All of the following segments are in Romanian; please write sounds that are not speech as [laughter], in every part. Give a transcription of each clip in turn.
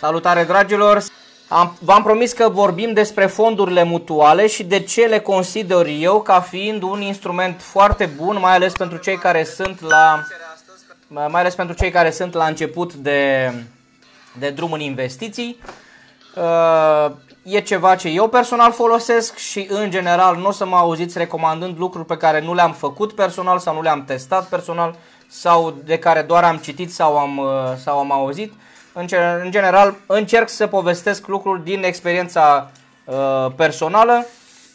Salutare dragilor! v-am promis că vorbim despre fondurile mutuale și de ce le consider eu ca fiind un instrument foarte bun, mai ales pentru cei care sunt la mai ales pentru cei care sunt la început de, de drum în investiții. Uh, e ceva ce eu personal folosesc și în general nu o să mă auziți recomandând lucruri pe care nu le-am făcut personal sau nu le-am testat personal sau de care doar am citit sau am, uh, sau am auzit. În, în general, încerc să povestesc lucruri din experiența uh, personală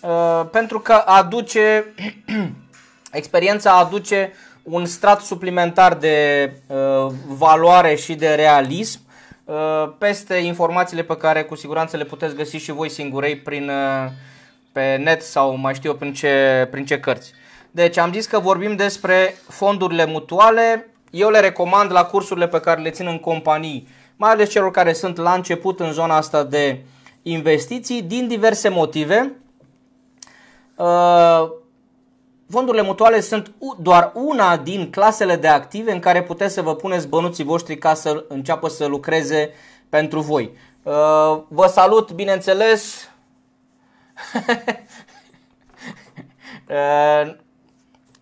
uh, pentru că aduce [clears throat] experiența aduce un strat suplimentar de uh, valoare și de realism uh, peste informațiile pe care cu siguranță le puteți găsi și voi singurei prin uh, pe net sau mai știu eu prin ce, prin ce cărți. Deci am zis că vorbim despre fondurile mutuale. Eu le recomand la cursurile pe care le țin în companii mai ales celor care sunt la început în zona asta de investiții, din diverse motive. Uh, fondurile mutuale sunt doar una din clasele de active în care puteți să vă puneți bănuții voștri ca să înceapă să lucreze pentru voi. Uh, vă salut, bineînțeles! [laughs] Uh,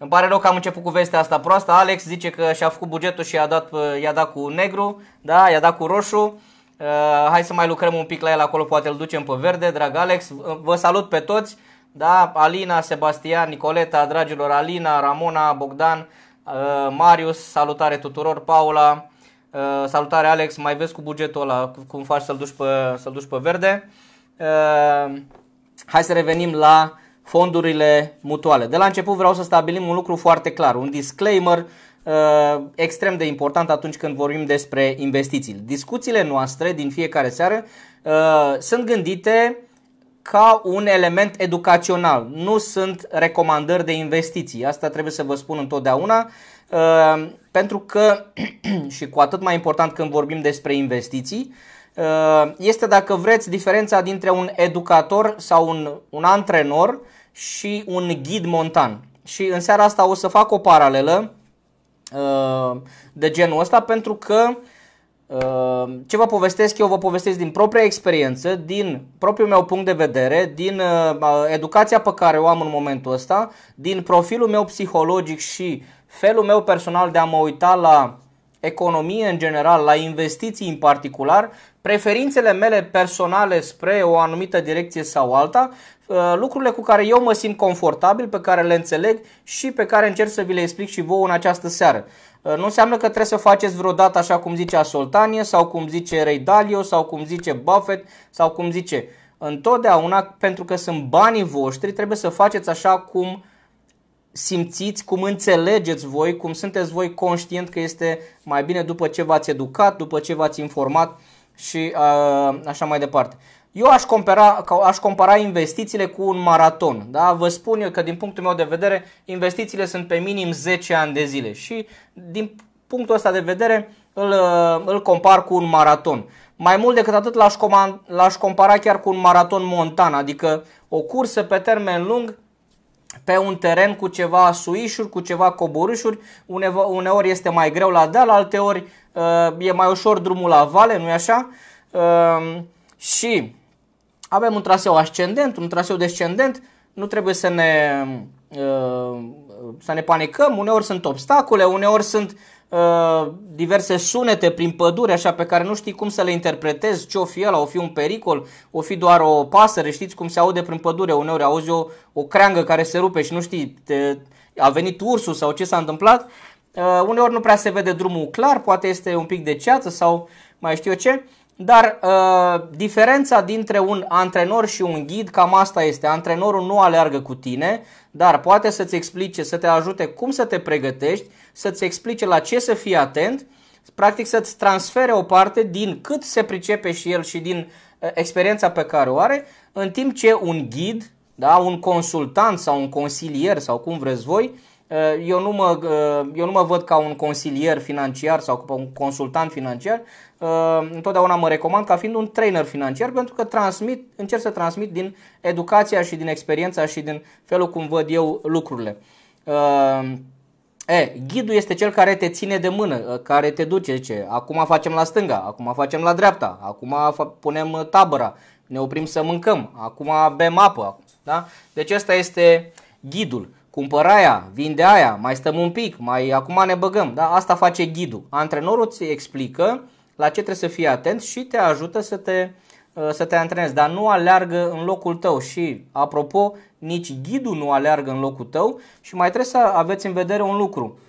îmi pare rău că am început cu vestea asta proastă. Alex zice că și-a făcut bugetul și i-a dat, uh, i-a dat cu negru, da, i-a dat cu roșu. Uh, hai să mai lucrăm un pic la el acolo, poate îl ducem pe verde, drag Alex. Vă salut pe toți, da, Alina, Sebastian, Nicoleta, dragilor, Alina, Ramona, Bogdan, uh, Marius, salutare tuturor, Paula, uh, salutare Alex, mai vezi cu bugetul ăla cum faci să-l duci pe, să duci pe verde. Uh, hai să revenim la uh, fondurile mutuale. De la început vreau să stabilim un lucru foarte clar, un disclaimer uh, extrem de important atunci când vorbim despre investiții. Discuțiile noastre din fiecare seară uh, sunt gândite ca un element educațional, nu sunt recomandări de investiții. Asta trebuie să vă spun întotdeauna, uh, pentru că [clears throat] și cu atât mai important când vorbim despre investiții, este dacă vreți diferența dintre un educator sau un, un antrenor uh, și un ghid montan. Și în seara asta o să fac o paralelă uh, de genul ăsta pentru că uh, ce vă povestesc eu, vă povestesc din propria experiență, din propriul meu punct de vedere, din uh, educația pe care o am în momentul ăsta, din profilul meu psihologic și felul meu personal de a mă uita la economie în general, la investiții în particular preferințele mele personale spre o anumită direcție sau alta, uh, lucrurile cu care eu mă simt confortabil, pe care le înțeleg și pe care încerc să vi le explic și vouă în această seară. Uh, nu înseamnă că trebuie să faceți vreodată așa cum zice Asoltanie sau cum zice Ray Dalio sau cum zice Buffett sau cum zice. Întotdeauna, pentru că sunt banii voștri, trebuie să faceți așa cum simțiți, cum înțelegeți voi, cum sunteți voi conștient că este mai bine după ce v-ați educat, după ce v-ați informat și uh, așa mai departe. Eu aș compara, aș compara investițiile cu un maraton. Da? Vă spun eu că din punctul meu de vedere investițiile sunt pe minim 10 ani de zile și din punctul ăsta de vedere îl, uh, îl compar cu un maraton. Mai mult decât atât l-aș, l-aș compara chiar cu un maraton montan, adică o cursă pe termen lung pe un teren cu ceva suișuri, cu ceva coborâșuri, uneori este mai greu la deal, alteori Uh, e mai ușor drumul la vale, nu-i așa? Um, și avem un traseu ascendent, un traseu descendent, nu trebuie să ne, uh, să ne panicăm, uneori sunt obstacole, uneori sunt uh, diverse sunete prin pădure așa pe care nu știi cum să le interpretezi, ce o fi ăla, o fi un pericol, o fi doar o pasăre, știți cum se aude prin pădure, uneori auzi o, o creangă care se rupe și nu știi, te, a venit ursul sau ce s-a întâmplat. Uh, uneori nu prea se vede drumul clar, poate este un pic de ceață sau mai știu eu ce, dar uh, diferența dintre un antrenor și un ghid cam asta este. Antrenorul nu aleargă cu tine, dar poate să-ți explice, să te ajute cum să te pregătești, să-ți explice la ce să fii atent, practic să-ți transfere o parte din cât se pricepe și el și din uh, experiența pe care o are, în timp ce un ghid, da, un consultant sau un consilier sau cum vreți voi, Eh, eu nu, mă, eh, eu nu mă văd ca un consilier financiar sau ca un consultant financiar. Eh, întotdeauna mă recomand ca fiind un trainer financiar pentru că transmit, încerc să transmit din educația și din experiența și din felul cum văd eu lucrurile. E, ghidul este cel care te ține de mână, care te duce, zice, acum facem la stânga, acum facem la dreapta, acum punem tabăra, ne oprim să mâncăm, acum bem apă. Da? Deci asta este ghidul cumpăra aia, vinde aia, mai stăm un pic, mai acum ne băgăm. Da? Asta face ghidul. Antrenorul ți explică la ce trebuie să fii atent și te ajută să te, uh, să te antrenezi, dar nu aleargă în locul tău și, apropo, nici ghidul nu aleargă în locul tău și mai trebuie să aveți în vedere un lucru.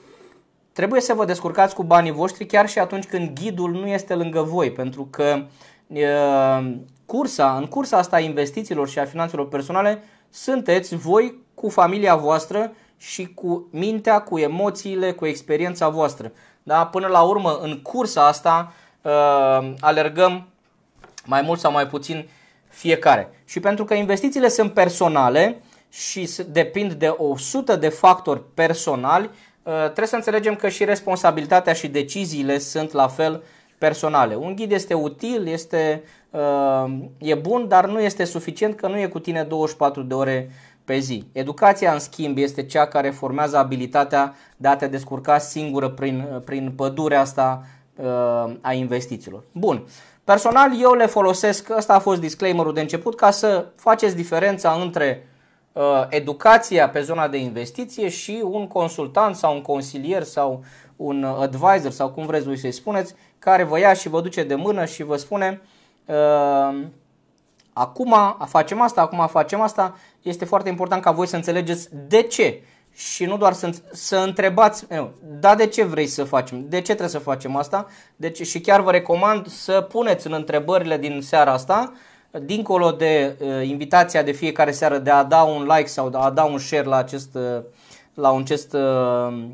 Trebuie să vă descurcați cu banii voștri chiar și atunci când ghidul nu este lângă voi, pentru că e, uh, cursa, în cursa asta a investițiilor și a finanțelor personale sunteți voi cu familia voastră și cu mintea, cu emoțiile, cu experiența voastră. Da? Până la urmă, în cursa asta, uh, alergăm mai mult sau mai puțin fiecare. Și pentru că investițiile sunt personale și depind de 100 de factori personali, uh, trebuie să înțelegem că și responsabilitatea și deciziile sunt la fel personale. Un ghid este util, este, uh, e bun, dar nu este suficient că nu e cu tine 24 de ore pe zi. Educația, în schimb, este cea care formează abilitatea de a te descurca singură prin, prin pădurea asta uh, a investițiilor. Bun. Personal, eu le folosesc, ăsta a fost disclaimerul de început, ca să faceți diferența între uh, educația pe zona de investiție și un consultant sau un consilier sau un advisor sau cum vreți voi să-i spuneți, care vă ia și vă duce de mână și vă spune uh, acum facem asta, acum facem asta, este foarte important ca voi să înțelegeți de ce și nu doar să, să întrebați, eu, eh, da, de ce vrei să facem, de ce trebuie să facem asta, deci, și chiar vă recomand să puneți în întrebările din seara asta, dincolo de uh, invitația de fiecare seară de a da un like sau de a da un share la, acest, eh, la un acest, uh,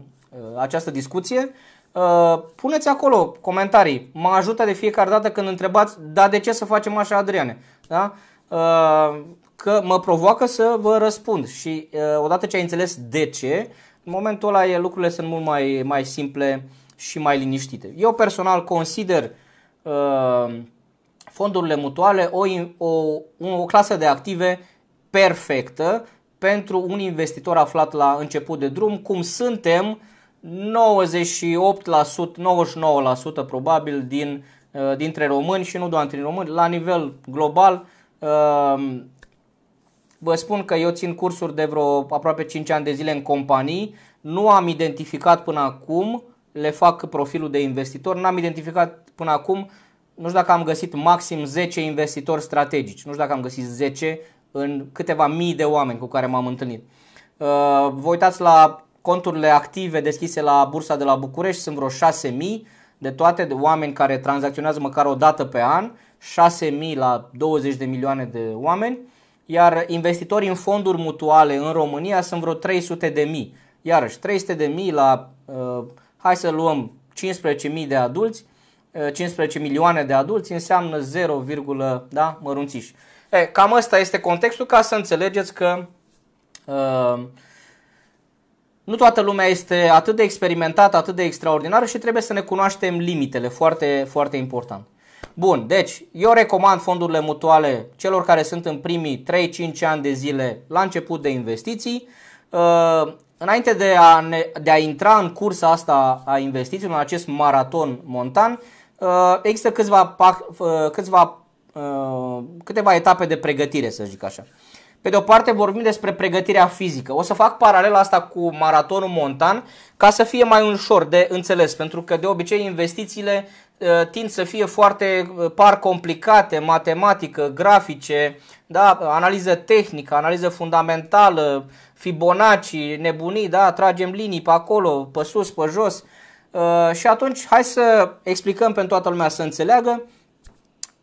această discuție, uh, puneți acolo comentarii. Mă ajută de fiecare dată când întrebați, da, de ce să facem așa, Adriane? da? Uh, că mă provoacă să vă răspund și uh, odată ce ai înțeles de ce, în momentul ăla lucrurile sunt mult mai, mai simple și mai liniștite. Eu personal consider uh, fondurile mutuale o, o, o clasă de active perfectă pentru un investitor aflat la început de drum, cum suntem 98%, 99% probabil din Uh, dintre români și nu doar între români, la nivel global. Uh, vă spun că eu țin cursuri de vreo aproape 5 ani de zile în companii, nu am identificat până acum, le fac profilul de investitor, n-am identificat până acum, nu știu dacă am găsit maxim 10 investitori strategici, nu știu dacă am găsit 10 în câteva mii de oameni cu care m-am întâlnit. Uh, vă uitați la conturile active deschise la bursa de la București, sunt vreo 6000, de toate de oameni care tranzacționează măcar o dată pe an, 6.000 la 20 de milioane de oameni, iar investitorii în fonduri mutuale în România sunt vreo 300 de mii. Iarăși, 300 de mii la, uh, hai să luăm 15.000 de adulți, 15 uh, milioane de adulți înseamnă 0, da, mărunțiși. E, cam asta este contextul ca să înțelegeți că uh, nu toată lumea este atât de experimentată, atât de extraordinară și trebuie să ne cunoaștem limitele, foarte, foarte important. Bun, deci eu recomand fondurile mutuale celor care sunt în primii 3-5 ani de zile la început de investiții. Uh, înainte de a, ne, de a intra în cursa asta a investițiilor, în acest maraton montan, uh, există câțiva, uh, câțiva, câteva etape de pregătire, să zic așa. Pe de o parte vorbim despre pregătirea fizică. O să fac paralela asta cu maratonul montan ca să fie mai ușor de înțeles, pentru că de obicei investițiile uh, tind să fie foarte uh, par complicate, matematică, grafice, da, analiză tehnică, analiză fundamentală, Fibonacci, nebunii, da, tragem linii pe acolo, pe sus, pe jos. Uh, și atunci hai să explicăm pentru toată lumea să înțeleagă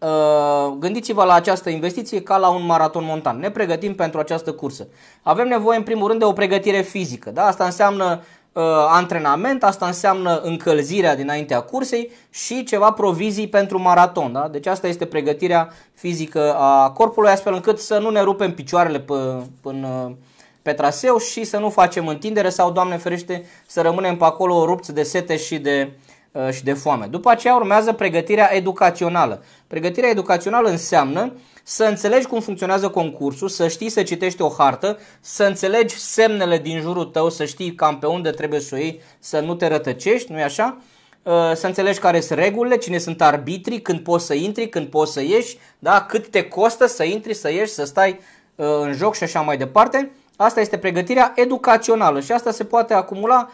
Uh, gândiți-vă la această investiție ca la un maraton montan. Ne pregătim pentru această cursă. Avem nevoie în primul rând de o pregătire fizică. Da? Asta înseamnă uh, antrenament, asta înseamnă încălzirea dinaintea cursei și ceva provizii pentru maraton. Da? Deci asta este pregătirea fizică a corpului astfel încât să nu ne rupem picioarele p- până pe traseu și să nu facem întindere sau, Doamne ferește, să rămânem pe acolo rupți de sete și de Uh, și de foame. După aceea urmează pregătirea educațională. Pregătirea educațională înseamnă să înțelegi cum funcționează concursul, să știi să citești o hartă, să înțelegi semnele din jurul tău, să știi cam pe unde trebuie să o iei, să nu te rătăcești, nu-i așa? Uh, să înțelegi care sunt regulile, cine sunt arbitrii, când poți să intri, când poți să ieși, da? cât te costă să intri, să ieși, să stai uh, în joc și așa mai departe. Asta este pregătirea educațională și asta se poate acumula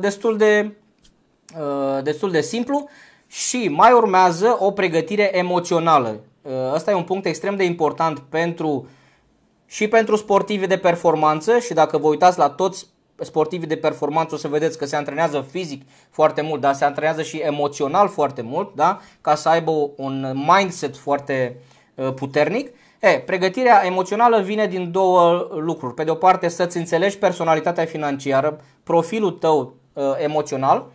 destul de Uh, destul de simplu și mai urmează o pregătire emoțională. Uh, ăsta e un punct extrem de important pentru și pentru sportivi de performanță și dacă vă uitați la toți sportivii de performanță o să vedeți că se antrenează fizic foarte mult, dar se antrenează și emoțional foarte mult, da? ca să aibă un mindset foarte uh, puternic. E, pregătirea emoțională vine din două lucruri. Pe de o parte să-ți înțelegi personalitatea financiară, profilul tău emoțional,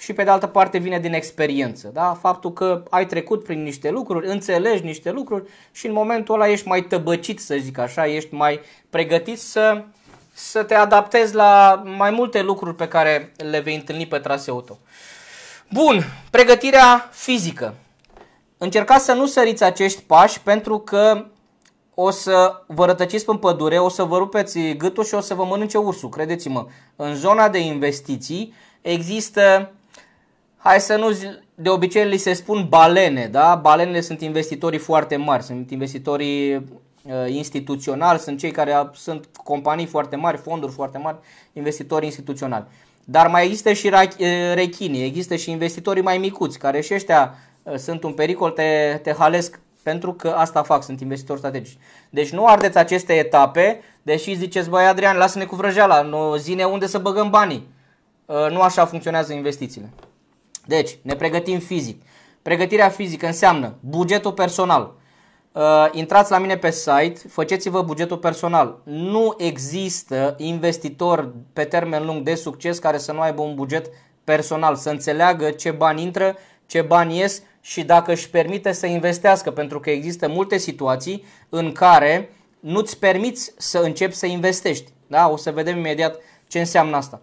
și pe de altă parte vine din experiență. Da? Faptul că ai trecut prin niște lucruri, înțelegi niște lucruri și în momentul ăla ești mai tăbăcit, să zic așa, ești mai pregătit să, să te adaptezi la mai multe lucruri pe care le vei întâlni pe traseul tău. Bun, pregătirea fizică. Încercați să nu săriți acești pași pentru că o să vă rătăciți în pădure, o să vă rupeți gâtul și o să vă mănânce ursul, credeți-mă. În zona de investiții există hai să nu, de obicei li se spun balene, da? Balenele sunt investitorii foarte mari, sunt investitorii uh, instituționali, sunt cei care sunt companii foarte mari, fonduri foarte mari, investitori instituționali. Dar mai există și uh, rechinii, există și investitorii mai micuți, care și ăștia uh, sunt un pericol, te, te halesc pentru că asta fac, sunt investitori strategici. Deci nu ardeți aceste etape, deși ziceți, băi Adrian, lasă-ne cu vrăjeala, nu, zine unde să băgăm banii. Uh, nu așa funcționează investițiile. Deci, ne pregătim fizic. Pregătirea fizică înseamnă bugetul personal. Uh, intrați la mine pe site, faceți-vă bugetul personal. Nu există investitor pe termen lung de succes care să nu aibă un buget personal, să înțeleagă ce bani intră, ce bani ies și dacă își permite să investească, pentru că există multe situații în care nu-ți permiți să începi să investești. Da? O să vedem imediat ce înseamnă asta.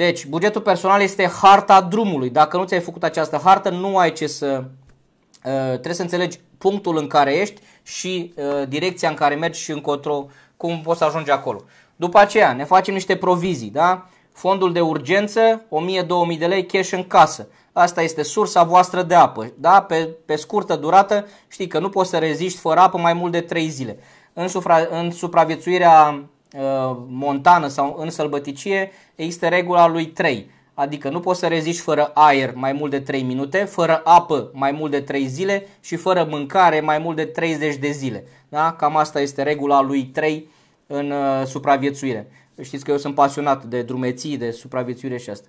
Deci, bugetul personal este harta drumului. Dacă nu ți-ai făcut această hartă, nu ai ce să... Uh, trebuie să înțelegi punctul în care ești și uh, direcția în care mergi și încotro, cum poți să ajungi acolo. După aceea, ne facem niște provizii, da? Fondul de urgență, 1000-2000 de lei cash în casă. Asta este sursa voastră de apă, da? Pe, pe scurtă durată, știi că nu poți să reziști fără apă mai mult de 3 zile. În, sufra, în supraviețuirea Uh, montană sau în sălbăticie, există regula lui 3. Adică nu poți să reziști fără aer mai mult de 3 minute, fără apă mai mult de 3 zile și fără mâncare mai mult de 30 de zile. Da? Cam asta este regula lui 3 în uh, supraviețuire. Știți că eu sunt pasionat de drumeții, de supraviețuire și asta.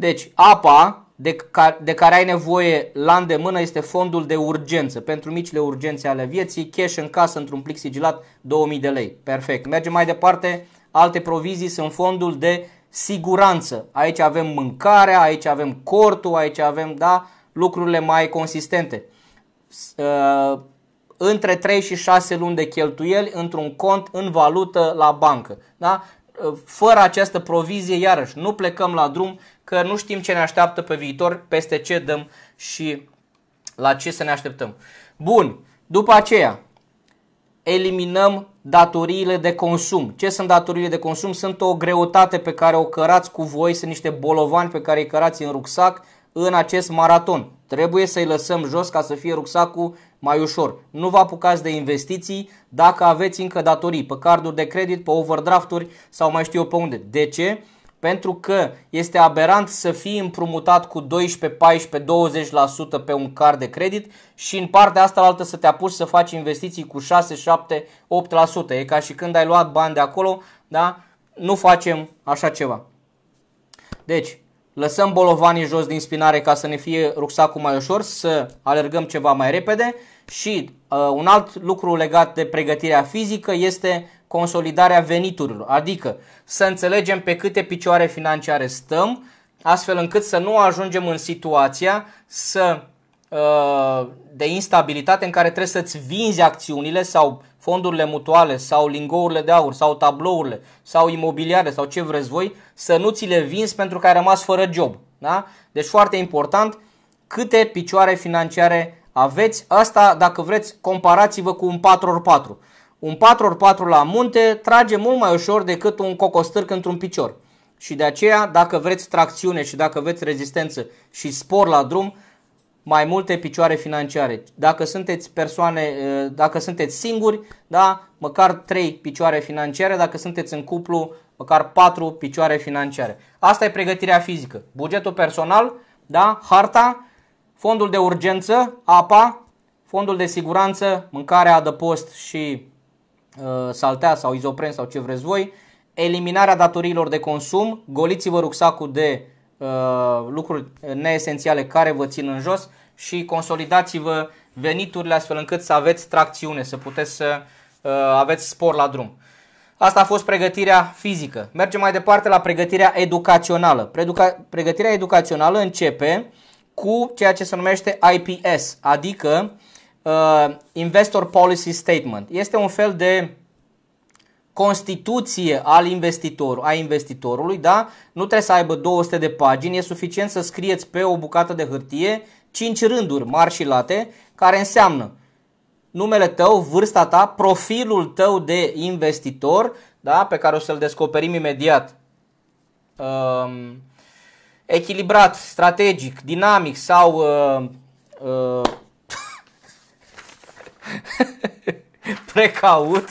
Deci apa de, ca, de care ai nevoie la îndemână este fondul de urgență, pentru micile urgențe ale vieții, cash în casă într-un plic sigilat 2000 de lei. Perfect. Mergem mai departe, alte provizii sunt fondul de siguranță. Aici avem mâncarea, aici avem cortul, aici avem da, lucrurile mai consistente. Uh, între 3 și 6 luni de cheltuieli într-un cont în valută la bancă. Da? Uh, fără această provizie, iarăși, nu plecăm la drum, că nu știm ce ne așteaptă pe viitor, peste ce dăm și la ce să ne așteptăm. Bun, după aceea, eliminăm datoriile de consum. Ce sunt datoriile de consum? Sunt o greutate pe care o cărați cu voi, sunt niște bolovani pe care îi cărați în rucsac în acest maraton. Trebuie să-i lăsăm jos ca să fie rucsacul mai ușor. Nu vă apucați de investiții dacă aveți încă datorii pe carduri de credit, pe overdrafturi sau mai știu eu pe unde. De ce? Pentru că este aberant să fii împrumutat cu 12, 14, 20% pe un card de credit și în partea asta la altă să te apuci să faci investiții cu 6, 7, 8%. E ca și când ai luat bani de acolo, da? Nu facem așa ceva. Deci, lăsăm bolovanii jos din spinare ca să ne fie rucsacul mai ușor, să alergăm ceva mai repede și uh, un alt lucru legat de pregătirea fizică este consolidarea veniturilor, adică să înțelegem pe câte picioare financiare stăm, astfel încât să nu ajungem în situația să Uh, de instabilitate în care trebuie să-ți vinzi acțiunile sau fondurile mutuale sau lingourile de aur sau tablourile sau imobiliare sau ce vreți voi, să nu ți le vinzi pentru că ai rămas fără job. Da? Deci foarte important câte picioare financiare aveți. Asta, dacă vreți, comparați-vă cu un 4x4. Un 4x4 la munte trage mult mai ușor decât un cocostârc într-un picior. Și de aceea, dacă vreți tracțiune și dacă vreți rezistență și spor la drum, mai multe picioare financiare. Dacă sunteți persoane, uh, dacă sunteți singuri, da, măcar 3 picioare financiare, dacă sunteți în cuplu, măcar 4 picioare financiare. Asta e pregătirea fizică. Bugetul personal, da, harta, fondul de urgență, apa, fondul de siguranță, mâncarea, adăpost și uh, saltea sau izopren sau ce vreți voi, eliminarea datoriilor de consum, goliți-vă rucsacul de Uh, lucruri neesențiale care vă țin în jos și consolidați-vă veniturile astfel încât să aveți tracțiune, să puteți să uh, aveți spor la drum. Asta a fost pregătirea fizică. Mergem mai departe la pregătirea educațională. Pregătirea educațională începe cu ceea ce se numește IPS, adică uh, Investor Policy Statement. Este un fel de constituție al investitorului, a investitorului, da? nu trebuie să aibă 200 de pagini, e suficient să scrieți pe o bucată de hârtie 5 rânduri mari și late, care înseamnă numele tău, vârsta ta, profilul tău de investitor, da? pe care o să-l descoperim imediat. Um, echilibrat, strategic, dinamic sau uh, [laughs] uh, precaut,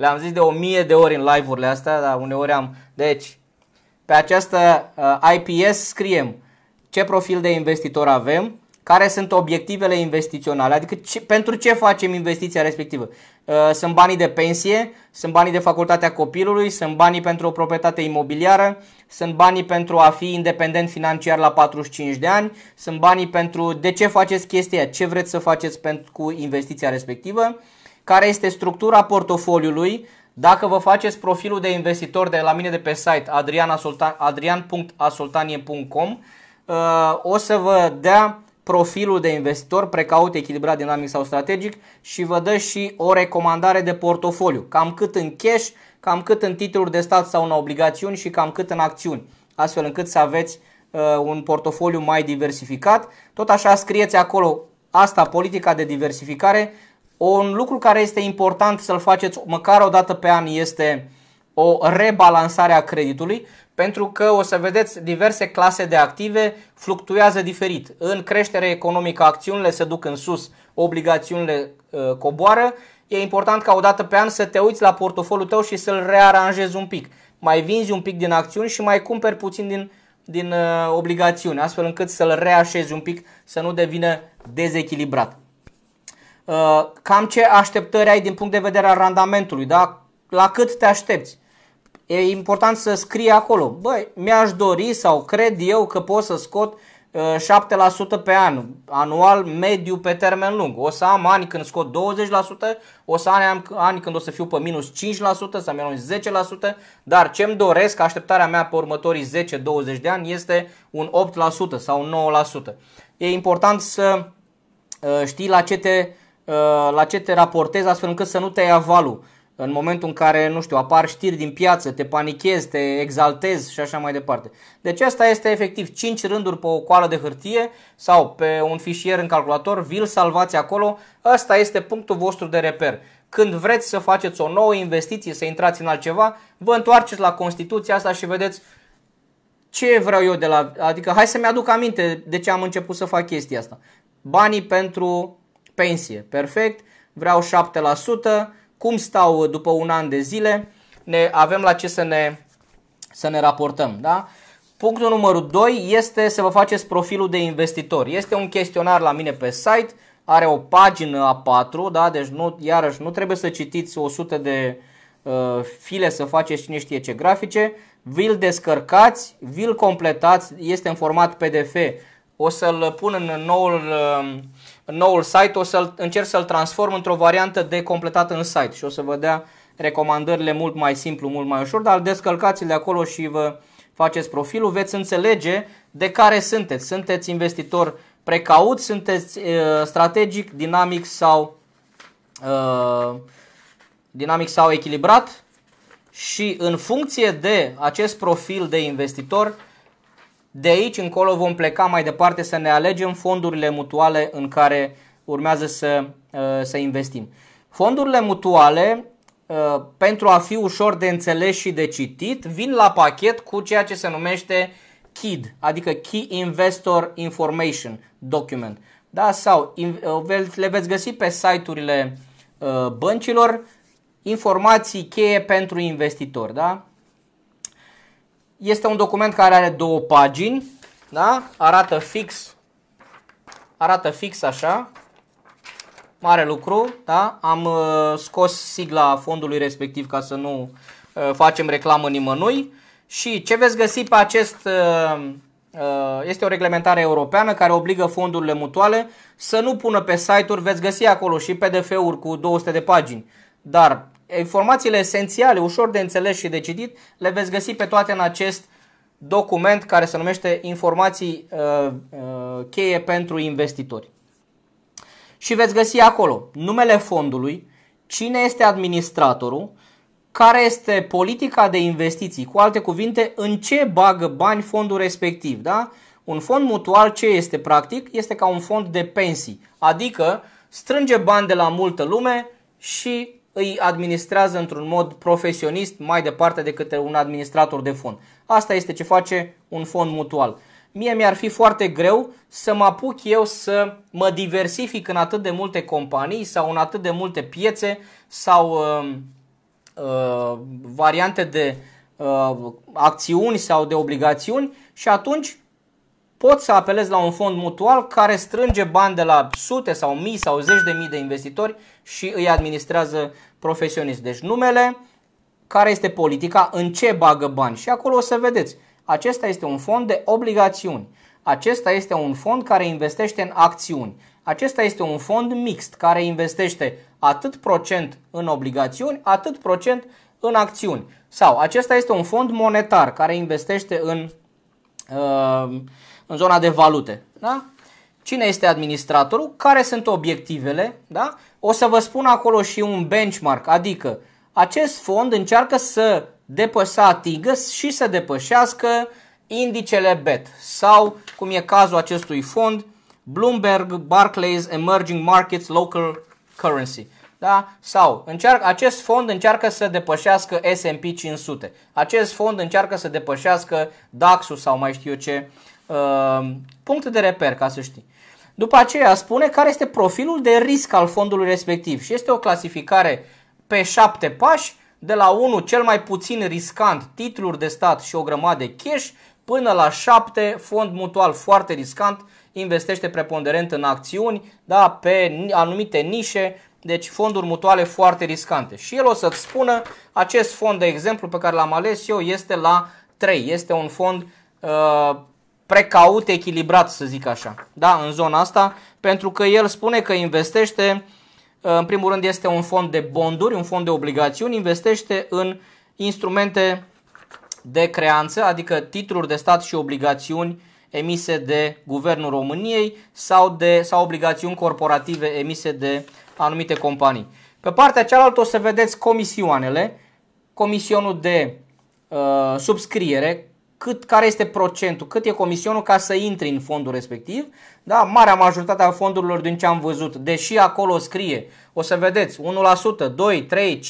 le-am zis de o mie de ori în live-urile astea, dar uneori am... Deci, pe această uh, IPS scriem ce profil de investitor avem, care sunt obiectivele investiționale, adică ce, pentru ce facem investiția respectivă. Uh, sunt banii de pensie, sunt banii de facultatea copilului, sunt banii pentru o proprietate imobiliară, sunt banii pentru a fi independent financiar la 45 de ani, sunt banii pentru de ce faceți chestia, ce vreți să faceți pentru, cu investiția respectivă. Uh, care este structura portofoliului. Dacă vă faceți profilul de investitor de la mine de pe site adrian.asoltanie.com uh, o să vă dea profilul de investitor, precaut, echilibrat, dinamic sau strategic și vă dă și o recomandare de portofoliu, cam cât în cash, cam cât în titluri de stat sau în obligațiuni și cam cât în acțiuni, astfel încât să aveți uh, un portofoliu mai diversificat. Tot așa scrieți acolo asta, politica de diversificare, un lucru care este important să-l faceți măcar o dată pe an este o rebalansare a creditului, pentru că o să vedeți diverse clase de active fluctuează diferit. În creștere economică acțiunile se duc în sus, obligațiunile uh, coboară. E important ca o dată pe an să te uiți la portofoliul tău și să-l rearanjezi un pic. Mai vinzi un pic din acțiuni și mai cumperi puțin din, din uh, obligațiuni, astfel încât să-l reașezi un pic, să nu devină dezechilibrat. Uh, cam ce așteptări ai din punct de vedere al randamentului, da? la cât te aștepți. E important să scrii acolo, băi, mi-aș dori sau cred eu că pot să scot 7% uh, pe an, anual mediu pe termen lung. O să am ani când scot 20%, o să am ani când o să fiu pe minus 5%, să am 10%, dar ce-mi doresc, așteptarea mea pe următorii 10-20 de ani este un 8% sau un 9%. E important să uh, știi la ce te Uh, la ce te raportezi astfel încât să nu te ia valul în momentul în care, nu știu, apar știri din piață, te panichezi, te exaltezi și așa mai departe. Deci asta este efectiv 5 rânduri pe o coală de hârtie sau pe un fișier în calculator, vi-l salvați acolo, ăsta este punctul vostru de reper. Când vreți să faceți o nouă investiție, să intrați în altceva, vă întoarceți la Constituția asta și vedeți ce vreau eu de la... Adică hai să-mi aduc aminte de ce am început să fac chestia asta. Banii pentru Pensie, perfect, vreau 7%, cum stau după un an de zile, ne avem la ce să ne, să ne raportăm. Da? Punctul numărul 2 este să vă faceți profilul de investitor. Este un chestionar la mine pe site, are o pagină A4, da? deci nu, iarăși nu trebuie să citiți 100 de uh, file să faceți cine știe ce grafice, vi-l descărcați, vi-l completați, este în format PDF. O să-l pun în noul uh, noul site, o să încerc să-l transform într-o variantă de completată în site și o să vă dea recomandările mult mai simplu, mult mai ușor, dar descălcați-le acolo și vă faceți profilul, veți înțelege de care sunteți. Sunteți investitor precaut, sunteți uh, strategic, dinamic sau uh, dinamic sau echilibrat și în funcție de acest profil de investitor de aici încolo vom pleca mai departe să ne alegem fondurile mutuale în care urmează să, uh, să investim. Fondurile mutuale, uh, pentru a fi ușor de înțeles și de citit, vin la pachet cu ceea ce se numește KID, adică Key Investor Information Document. Da? Sau uh, le veți găsi pe site-urile băncilor informații cheie pentru investitori. Da? Este un document care are două pagini, da? arată fix, arată fix așa, mare lucru, da? am uh, scos sigla fondului respectiv ca să nu uh, facem reclamă nimănui și ce veți găsi pe acest uh, este o reglementare europeană care obligă fondurile mutuale să nu pună pe site-uri, veți găsi acolo și PDF-uri cu 200 de pagini, dar informațiile esențiale, ușor de înțeles și de citit, le veți găsi pe toate în acest document care se numește Informații uh, uh, cheie pentru investitori. Și veți găsi acolo numele fondului, cine este administratorul, care este politica de investiții, cu alte cuvinte, în ce bagă bani fondul respectiv. Da? Un fond mutual ce este practic? Este ca un fond de pensii, adică strânge bani de la multă lume și îi administrează într-un mod profesionist mai departe decât un administrator de fond. Asta este ce face un fond mutual. Mie mi-ar fi foarte greu să mă apuc eu să mă diversific în atât de multe companii sau în atât de multe piețe sau uh, uh, variante de uh, acțiuni sau de obligațiuni și atunci pot să apelez la un fond mutual care strânge bani de la sute sau mii sau zeci de mii de investitori și îi administrează profesionist. Deci numele, care este politica, în ce bagă bani și acolo o să vedeți. Acesta este un fond de obligațiuni. Acesta este un fond care investește în acțiuni. Acesta este un fond mixt care investește atât procent în obligațiuni, atât procent în acțiuni. Sau acesta este un fond monetar care investește în, uh, în zona de valute. Da? Cine este administratorul? Care sunt obiectivele? Da? o să vă spun acolo și un benchmark, adică acest fond încearcă să depăsa atingă și să depășească indicele BET sau cum e cazul acestui fond Bloomberg Barclays Emerging Markets Local Currency. Da? Sau încearcă, acest fond încearcă să depășească S&P 500. Acest fond încearcă să depășească DAX-ul sau mai știu eu ce uh, puncte de reper, ca să știi. După aceea spune care este profilul de risc al fondului respectiv și este o clasificare pe șapte pași, de la 1 cel mai puțin riscant, titluri de stat și o grămadă de cash, până la 7 fond mutual foarte riscant, investește preponderent în acțiuni, da, pe anumite nișe, deci fonduri mutuale foarte riscante. Și el o să-ți spună, acest fond de exemplu pe care l-am ales eu este la 3, este un fond uh, precaut, echilibrat, să zic așa, da, în zona asta, pentru că el spune că investește, uh, în primul rând este un fond de bonduri, un fond de obligațiuni, investește în instrumente de creanță, adică titluri de stat și obligațiuni emise de Guvernul României sau, de, sau obligațiuni corporative emise de anumite companii. Pe partea cealaltă o să vedeți comisioanele, comisionul de uh, subscriere, cât, care este procentul, cât e comisionul ca să intri în fondul respectiv. Da, marea majoritate a fondurilor din ce am văzut, deși acolo scrie, o să vedeți, 1%, 2, 3,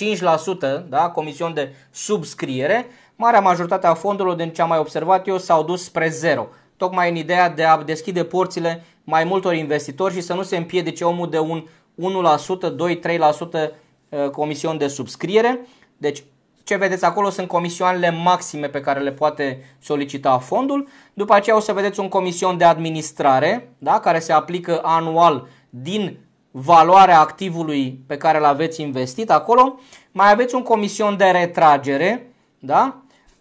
5%, da, comision de subscriere, marea majoritate a fondurilor din ce am mai observat eu s-au dus spre zero. Tocmai în ideea de a deschide porțile mai multor investitori și să nu se împiedice omul de un 1%, 2, 3% comision de subscriere. Deci ce vedeți acolo sunt comisioanele maxime pe care le poate solicita fondul. După aceea o să vedeți un comision de administrare, da, care se aplică anual din valoarea activului pe care îl aveți investit acolo. Mai aveți un comision de retragere, da?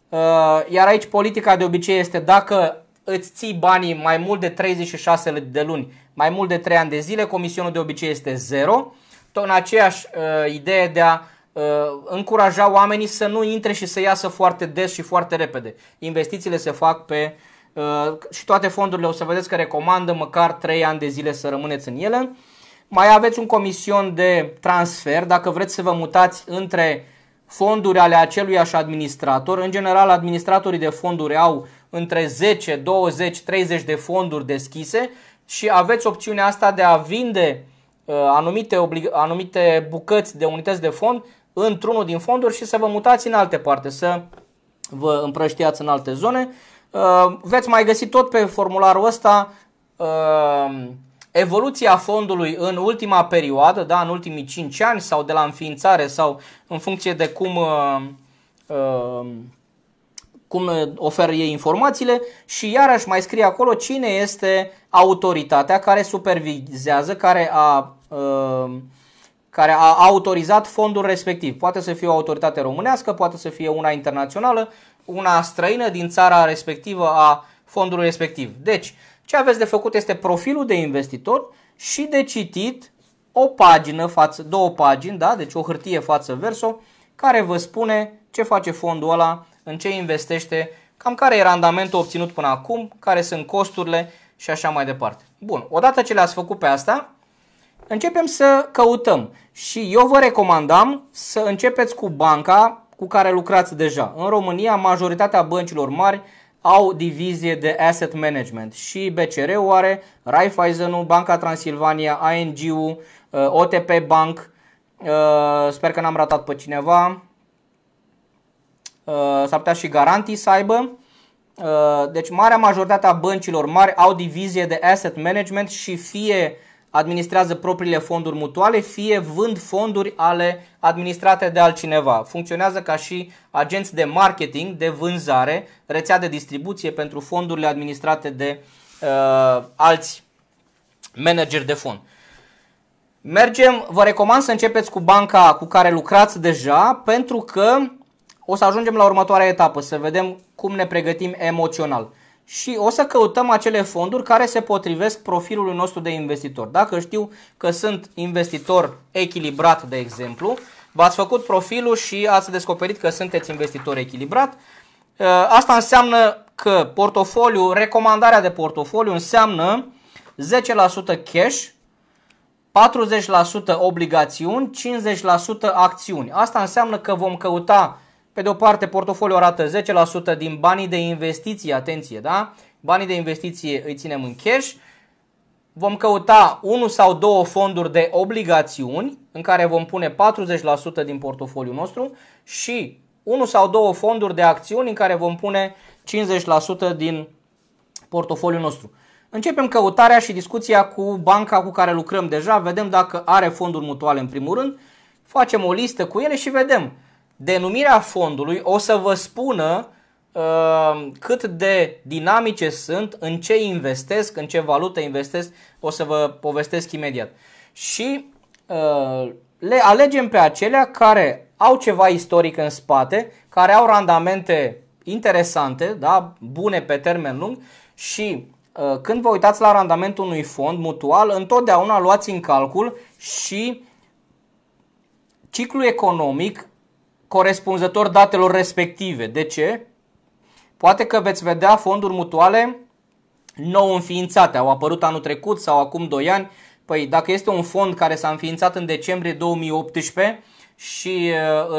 Uh, iar aici politica de obicei este dacă îți ții banii mai mult de 36 de luni, mai mult de 3 ani de zile, comisionul de obicei este 0. Tot în aceeași uh, idee de a Uh, încuraja oamenii să nu intre și să iasă foarte des și foarte repede. Investițiile se fac pe uh, și toate fondurile o să vedeți că recomandă măcar 3 ani de zile să rămâneți în ele. Mai aveți un comision de transfer dacă vreți să vă mutați între fonduri ale acelui așa administrator. În general, administratorii de fonduri au între 10, 20, 30 de fonduri deschise și aveți opțiunea asta de a vinde uh, anumite, oblig- anumite bucăți de unități de fond într-unul din fonduri și să vă mutați în alte parte, să vă împrăștiați în alte zone. Uh, veți mai găsi tot pe formularul ăsta uh, evoluția fondului în ultima perioadă, da, în ultimii 5 ani sau de la înființare sau în funcție de cum, uh, cum oferă ei informațiile și iarăși mai scrie acolo cine este autoritatea care supervizează, care a care a autorizat fondul respectiv. Poate să fie o autoritate românească, poate să fie una internațională, una străină din țara respectivă a fondului respectiv. Deci, ce aveți de făcut este profilul de investitor și de citit o pagină, față, două pagini, da? deci o hârtie față verso, care vă spune ce face fondul ăla, în ce investește, cam care e randamentul obținut până acum, care sunt costurile și așa mai departe. Bun, odată ce le-ați făcut pe asta, începem să căutăm și eu vă recomandam să începeți cu banca cu care lucrați deja. În România, majoritatea băncilor mari au divizie de asset management și BCR-ul are, Raiffeisen-ul, Banca Transilvania, ING, ul uh, OTP Bank, uh, sper că n-am ratat pe cineva, uh, s-ar putea și garantii să aibă. Deci marea majoritatea băncilor mari au divizie de asset management și fie uh, administrează propriile fonduri mutuale, fie vând fonduri ale administrate de altcineva. Funcționează ca și agenți de marketing, de vânzare, rețea de distribuție pentru fondurile administrate de uh, alți manageri de fond. Mergem, vă recomand să începeți cu banca cu care lucrați deja pentru că o să ajungem la următoarea etapă, să vedem cum ne pregătim emoțional și o să căutăm acele fonduri care se potrivesc profilului nostru de investitor. Dacă știu că sunt investitor echilibrat, de exemplu, v-ați făcut profilul și ați descoperit că sunteți investitor echilibrat, ă, asta înseamnă că portofoliu, recomandarea de portofoliu înseamnă 10% cash, 40% obligațiuni, 50% acțiuni. Asta înseamnă că vom căuta pe de o parte, portofoliul arată 10% din banii de investiție, atenție, da? Banii de investiție îi ținem în cash. Vom căuta unul sau două fonduri de obligațiuni în care vom pune 40% din portofoliul nostru și unul sau două fonduri de acțiuni în care vom pune 50% din portofoliul nostru. Începem căutarea și discuția cu banca cu care lucrăm deja, vedem dacă are fonduri mutuale în primul rând, facem o listă cu ele și vedem denumirea fondului o să vă spună uh, cât de dinamice sunt, în ce investesc, în ce valută investesc, o să vă povestesc imediat. Și uh, le alegem pe acelea care au ceva istoric în spate, care au randamente interesante, da, bune pe termen lung și uh, când vă uitați la randamentul unui fond mutual, întotdeauna luați în calcul și ciclul economic corespunzător datelor respective. De ce? Poate că veți vedea fonduri mutuale nou înființate, au apărut anul trecut sau acum 2 ani. Păi dacă este un fond care s-a înființat în decembrie 2018 și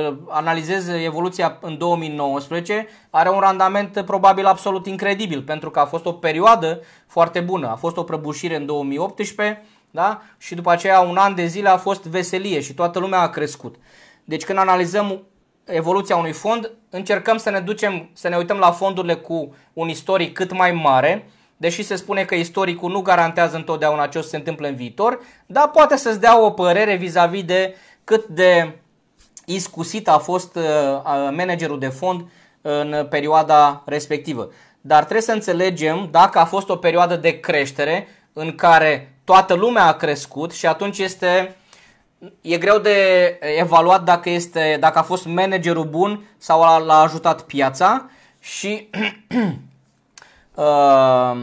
uh, analizez evoluția în 2019, are un randament probabil absolut incredibil, pentru că a fost o perioadă foarte bună. A fost o prăbușire în 2018 da? și după aceea un an de zile a fost veselie și toată lumea a crescut. Deci când analizăm evoluția unui fond, încercăm să ne ducem, să ne uităm la fondurile cu un istoric cât mai mare, deși se spune că istoricul nu garantează întotdeauna ce o să se întâmple în viitor, dar poate să-ți dea o părere vis-a-vis de cât de iscusit a fost uh, managerul de fond uh, în perioada respectivă. Dar trebuie să înțelegem dacă a fost o perioadă de creștere în care toată lumea a crescut și atunci este e greu de evaluat dacă, este, dacă a fost managerul bun sau l-a ajutat piața și [clears throat] uh,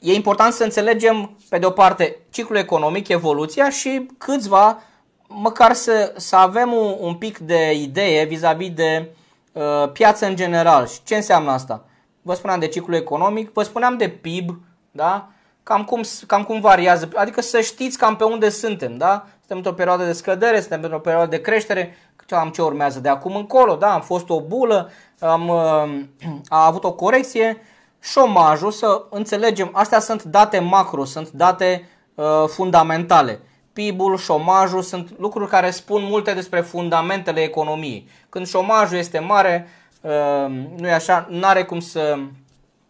e important să înțelegem, pe de o parte, ciclul economic, evoluția și câțiva, măcar să, să avem un, un pic de idee vis-a-vis de uh, piață în general. Și ce înseamnă asta? Vă spuneam de ciclu economic, vă spuneam de PIB, da? cam, cum, cam cum variază, adică să știți cam pe unde suntem. Da? suntem într-o perioadă de scădere, suntem într-o perioadă de creștere, am ce urmează de acum încolo, da, am fost o bulă, am, [clears throat] a avut o corecție, șomajul, să înțelegem, astea sunt date macro, sunt date uh, fundamentale. PIB-ul, șomajul sunt lucruri care spun multe despre fundamentele economiei. Când șomajul este mare, uh, nu e așa, nu are cum să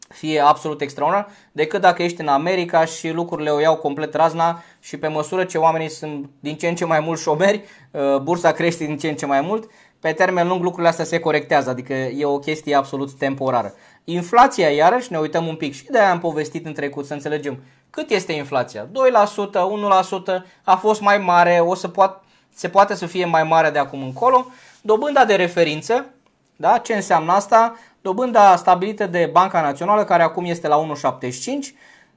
fie absolut extraordinar, decât dacă ești în America și lucrurile o iau complet razna, și pe măsură ce oamenii sunt din ce în ce mai mult șomeri, uh, bursa crește din ce în ce mai mult, pe termen lung lucrurile astea se corectează, adică e o chestie absolut temporară. Inflația, iarăși, ne uităm un pic și de aia am povestit în trecut să înțelegem cât este inflația. 2%, 1% a fost mai mare, o să poat, se poate să fie mai mare de acum încolo. Dobânda de referință, da? ce înseamnă asta? Dobânda stabilită de Banca Națională, care acum este la 1,75,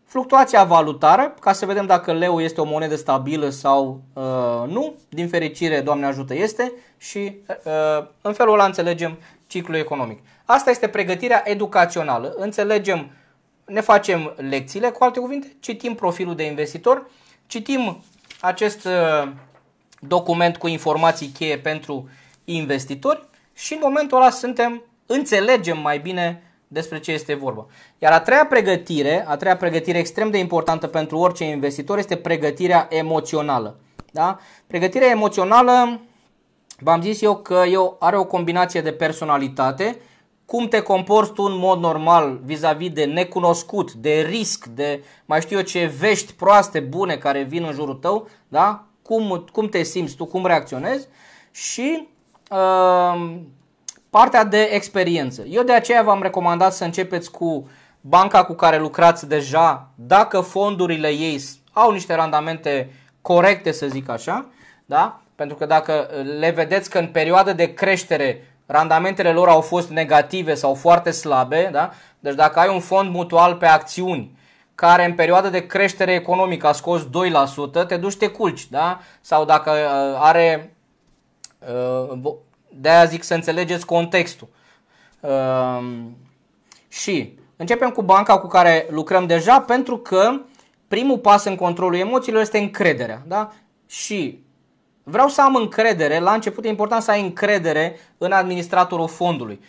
Fluctuația valutară, ca să vedem dacă leu este o monedă stabilă sau uh, nu, din fericire, Doamne ajută, este și uh, în felul ăla înțelegem ciclul economic. Asta este pregătirea educațională. Înțelegem, ne facem lecțiile, cu alte cuvinte, citim profilul de investitor, citim acest uh, document cu informații cheie pentru investitori și în momentul ăla suntem, înțelegem mai bine despre ce este vorba. Iar a treia pregătire, a treia pregătire extrem de importantă pentru orice investitor este pregătirea emoțională. Da? Pregătirea emoțională, v-am zis eu că eu are o combinație de personalitate, cum te comporți tu în mod normal vis-a-vis de necunoscut, de risc, de mai știu eu ce vești proaste, bune care vin în jurul tău, da? cum, cum te simți tu, cum reacționezi și uh, Partea de experiență. Eu de aceea v-am recomandat să începeți cu banca cu care lucrați deja, dacă fondurile ei au niște randamente corecte, să zic așa, da? pentru că dacă le vedeți că în perioada de creștere randamentele lor au fost negative sau foarte slabe, da? deci dacă ai un fond mutual pe acțiuni care în perioada de creștere economică a scos 2%, te duci te culci, da? Sau dacă uh, are uh, de-aia zic să înțelegeți contextul. Ehm, și începem cu banca cu care lucrăm deja pentru că primul pas în controlul emoțiilor este încrederea. Da? Și vreau să am încredere, la început e important să ai încredere în administratorul fondului.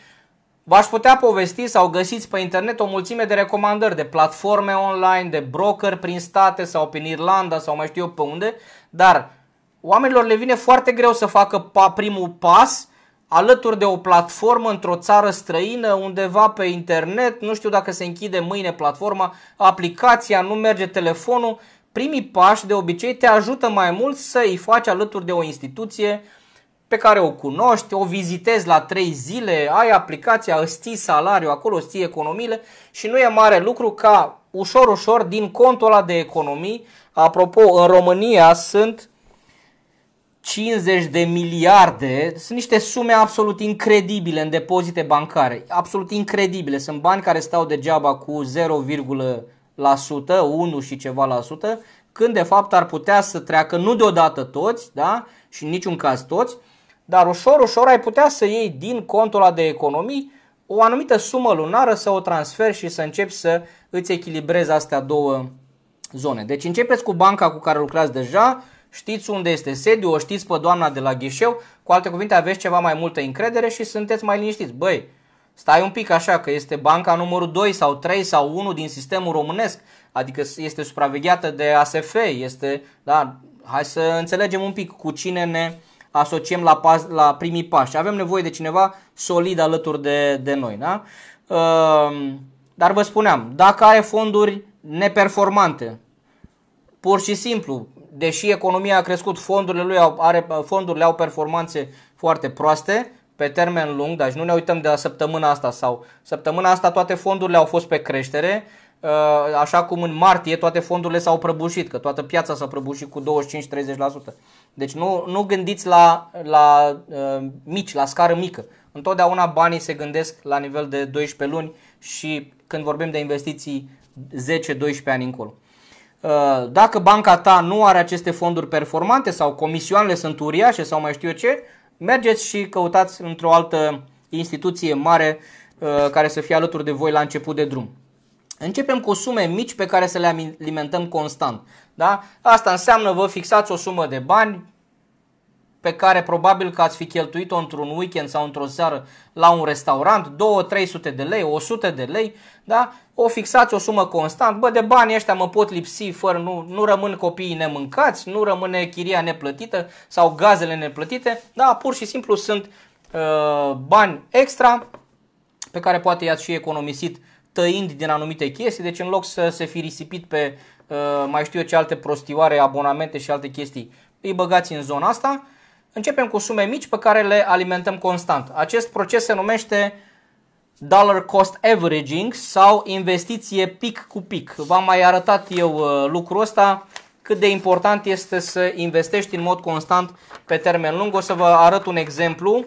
V-aș putea povesti sau găsiți pe internet o mulțime de recomandări de platforme online, de broker prin state sau prin Irlanda sau mai știu eu pe unde, dar oamenilor le vine foarte greu să facă primul pas alături de o platformă într-o țară străină, undeva pe internet, nu știu dacă se închide mâine platforma, aplicația, nu merge telefonul, primii pași de obicei te ajută mai mult să îi faci alături de o instituție pe care o cunoști, o vizitezi la 3 zile, ai aplicația, îți ții salariul acolo, îți ții economiile și nu e mare lucru ca ușor, ușor din contul ăla de economii. Apropo, în România sunt 50 de miliarde, sunt niște sume absolut incredibile în depozite bancare, absolut incredibile, sunt bani care stau degeaba cu 0,1%, 1 și ceva la sută, când de fapt ar putea să treacă nu deodată toți, da? și în niciun caz toți, dar ușor, ușor ai putea să iei din contul ăla de economii o anumită sumă lunară să o transferi și să începi să îți echilibrezi astea două zone. Deci începeți cu banca cu care lucrați deja, știți unde este sediu? o știți pe doamna de la ghișeu, cu alte cuvinte aveți ceva mai multă încredere și sunteți mai liniștiți. Băi, stai un pic așa că este banca numărul 2 sau 3 sau 1 din sistemul românesc, adică este supravegheată de ASF, este, da, hai să înțelegem un pic cu cine ne asociem la, pas, la primii pași. Avem nevoie de cineva solid alături de, de noi. Da? Ehm, dar vă spuneam, dacă are fonduri neperformante, pur și simplu, deși economia a crescut, fondurile, lui au, are, fondurile au performanțe foarte proaste pe termen lung, deci nu ne uităm de la săptămâna asta sau săptămâna asta toate fondurile au fost pe creștere, uh, așa cum în martie toate fondurile s-au prăbușit, că toată piața s-a prăbușit cu 25-30%. Deci nu, nu gândiți la, la uh, mici, la scară mică. Întotdeauna banii se gândesc la nivel de 12 luni și când vorbim de investiții 10-12 ani încolo. Uh, dacă banca ta nu are aceste fonduri performante sau comisioanele sunt uriașe sau mai știu eu ce, mergeți și căutați într-o altă instituție mare uh, care să fie alături de voi la început de drum. Începem cu sume mici pe care să le alimentăm constant. Da? Asta înseamnă vă fixați o sumă de bani pe care probabil că ați fi cheltuit-o într-un weekend sau într-o seară la un restaurant, 2-300 de lei, 100 de lei, da? o fixați o sumă constant, bă, de bani ăștia mă pot lipsi fără, nu, nu rămân copiii nemâncați, nu rămâne chiria neplătită sau gazele neplătite, da, pur și simplu sunt uh, bani extra pe care poate i-ați și economisit tăind din anumite chestii, deci în loc să se fi risipit pe uh, mai știu eu ce alte prostioare, abonamente și alte chestii, îi băgați în zona asta. Începem cu sume mici pe care le alimentăm constant. Acest proces se numește uh, dollar cost averaging sau investiție pic cu pic. V-am mai arătat eu uh, lucrul ăsta, cât de important este să investești în mod constant pe termen lung. O să vă arăt un exemplu.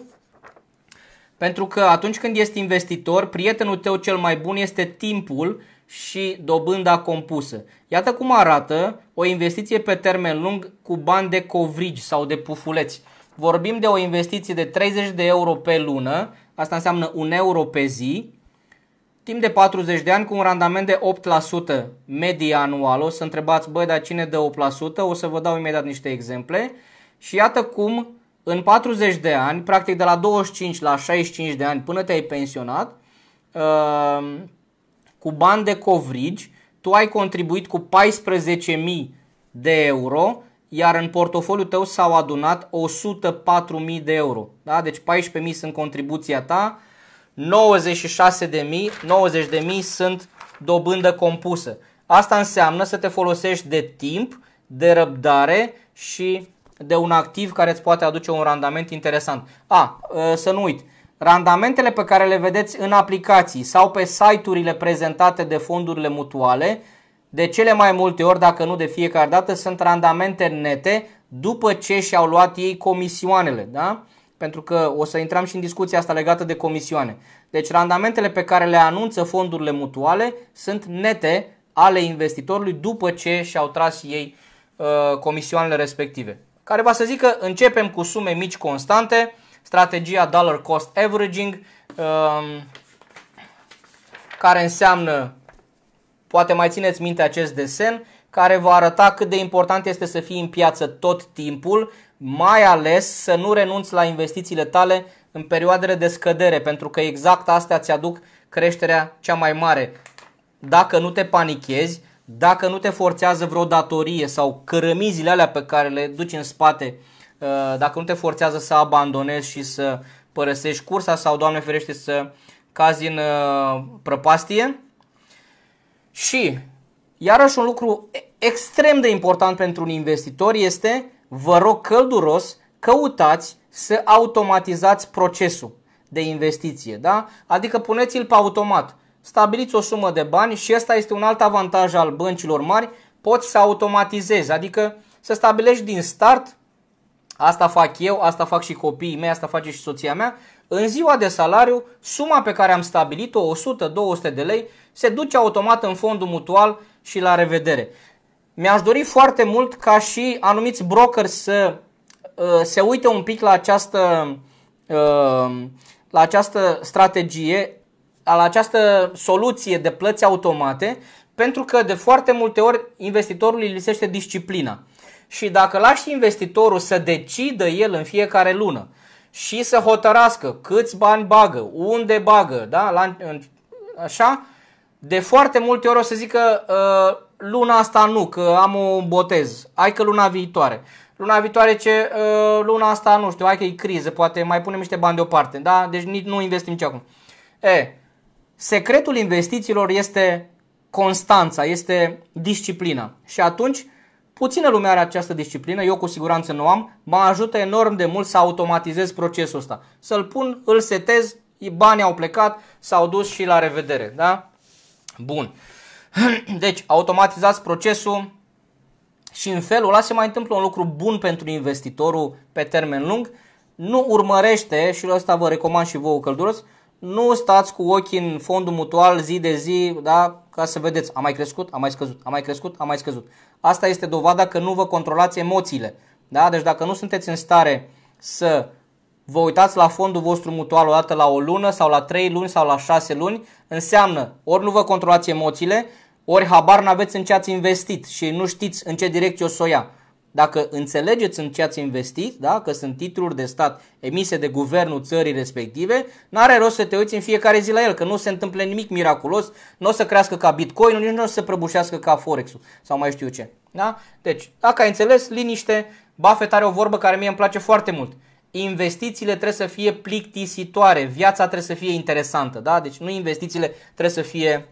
Pentru că atunci când ești investitor, prietenul tău cel mai bun este timpul și dobânda compusă. Iată cum arată o investiție pe termen lung cu bani de covrigi sau de pufuleți. Vorbim de o investiție de 30 de euro pe lună Asta înseamnă un euro pe zi, timp de 40 de ani cu un randament de 8% media anual. O să întrebați, băi, dar cine dă 8%? O să vă dau imediat niște exemple. Și iată cum în 40 de ani, practic de la 25 la 65 de ani până te-ai pensionat, uh, cu bani de covrigi, tu ai contribuit cu 14.000 de euro iar în portofoliul tău s-au adunat 104.000 de euro. Da? Deci 14.000 sunt contribuția ta, 96.000, 90.000 sunt dobândă compusă. Asta înseamnă să te folosești de timp, de răbdare și de un activ care îți poate aduce un randament interesant. A, ă, să nu uit, randamentele pe care le vedeți în aplicații sau pe site-urile prezentate de fondurile mutuale de cele mai multe ori, dacă nu de fiecare dată, sunt randamente nete după ce și-au luat ei comisioanele, da? Pentru că o să intrăm și în discuția asta legată de comisioane. Deci randamentele pe care le anunță fondurile mutuale sunt nete ale investitorului după ce și-au tras ei uh, comisioanele respective. Care va să zică începem cu sume mici constante, strategia dollar cost averaging, uh, care înseamnă Poate mai țineți minte acest desen care vă arăta cât de important este să fii în piață tot timpul, mai ales să nu renunți la investițiile tale în perioadele de scădere, pentru că exact astea ți aduc creșterea cea mai mare. Dacă nu te panichezi, dacă nu te forțează vreo datorie sau cărămizile alea pe care le duci în spate, uh, dacă nu te forțează să abandonezi și să părăsești cursa sau, Doamne ferește, să cazi în uh, prăpastie, și iarăși un lucru extrem de important pentru un investitor este, vă rog călduros, căutați să automatizați procesul de investiție, da? Adică puneți-l pe automat. Stabiliți o sumă de bani și ăsta este un alt avantaj al băncilor mari, poți să automatizezi, adică să stabilești din start, asta fac eu, asta fac și copiii mei, asta face și soția mea, în ziua de salariu, suma pe care am stabilit-o, 100-200 de lei, se duce automat în fondul mutual și la revedere. Mi-aș dori foarte mult ca și anumiți broker să uh, se uite un pic la această, uh, la această strategie, la această soluție de plăți automate, pentru că de foarte multe ori investitorul îi lipsește disciplina. Și dacă lași investitorul să decidă el în fiecare lună, și să hotărască câți bani bagă, unde bagă, da? La, în, așa, de foarte multe ori o să zică uh, luna asta nu, că am un botez, hai că luna viitoare. Luna viitoare ce uh, luna asta nu știu, hai că e criză, poate mai punem niște bani deoparte, da? Deci nici nu investim nici acum. E, secretul investițiilor este constanța, este disciplina. Și atunci Puțină lume are această disciplină, eu cu siguranță nu am, mă ajută enorm de mult să automatizez procesul ăsta. Să-l pun, îl setez, banii au plecat, s-au dus și la revedere. Da? Bun. [clears throat] Deci, automatizați procesul și în felul ăla se mai întâmplă un lucru bun pentru investitorul pe termen lung. Nu urmărește, și la asta vă recomand și vouă călduros, nu stați cu ochii în fondul mutual zi de zi, da, ca să vedeți, a mai crescut, a mai scăzut, a mai crescut, a mai scăzut. Asta este dovada că nu vă controlați emoțiile. Da? Deci dacă nu sunteți în stare să vă uitați la fondul vostru mutual o dată la o lună sau la 3 luni sau la 6 luni, înseamnă ori nu vă controlați emoțiile, ori habar n-aveți în ce ați investit și nu știți în ce direcție o să o ia. Dacă înțelegeți în ce ați investit, da? că sunt titluri de stat emise de guvernul țării respective, n-are rost să te uiți în fiecare zi la el, că nu se întâmplă nimic miraculos, nu o să crească ca bitcoin nici nu o să se prăbușească ca forex sau mai știu ce. Da? Deci, dacă ai înțeles, liniște, Buffett are o vorbă care mie îmi place foarte mult investițiile trebuie să fie plictisitoare, viața trebuie să fie interesantă, da? Deci nu investițiile trebuie să fie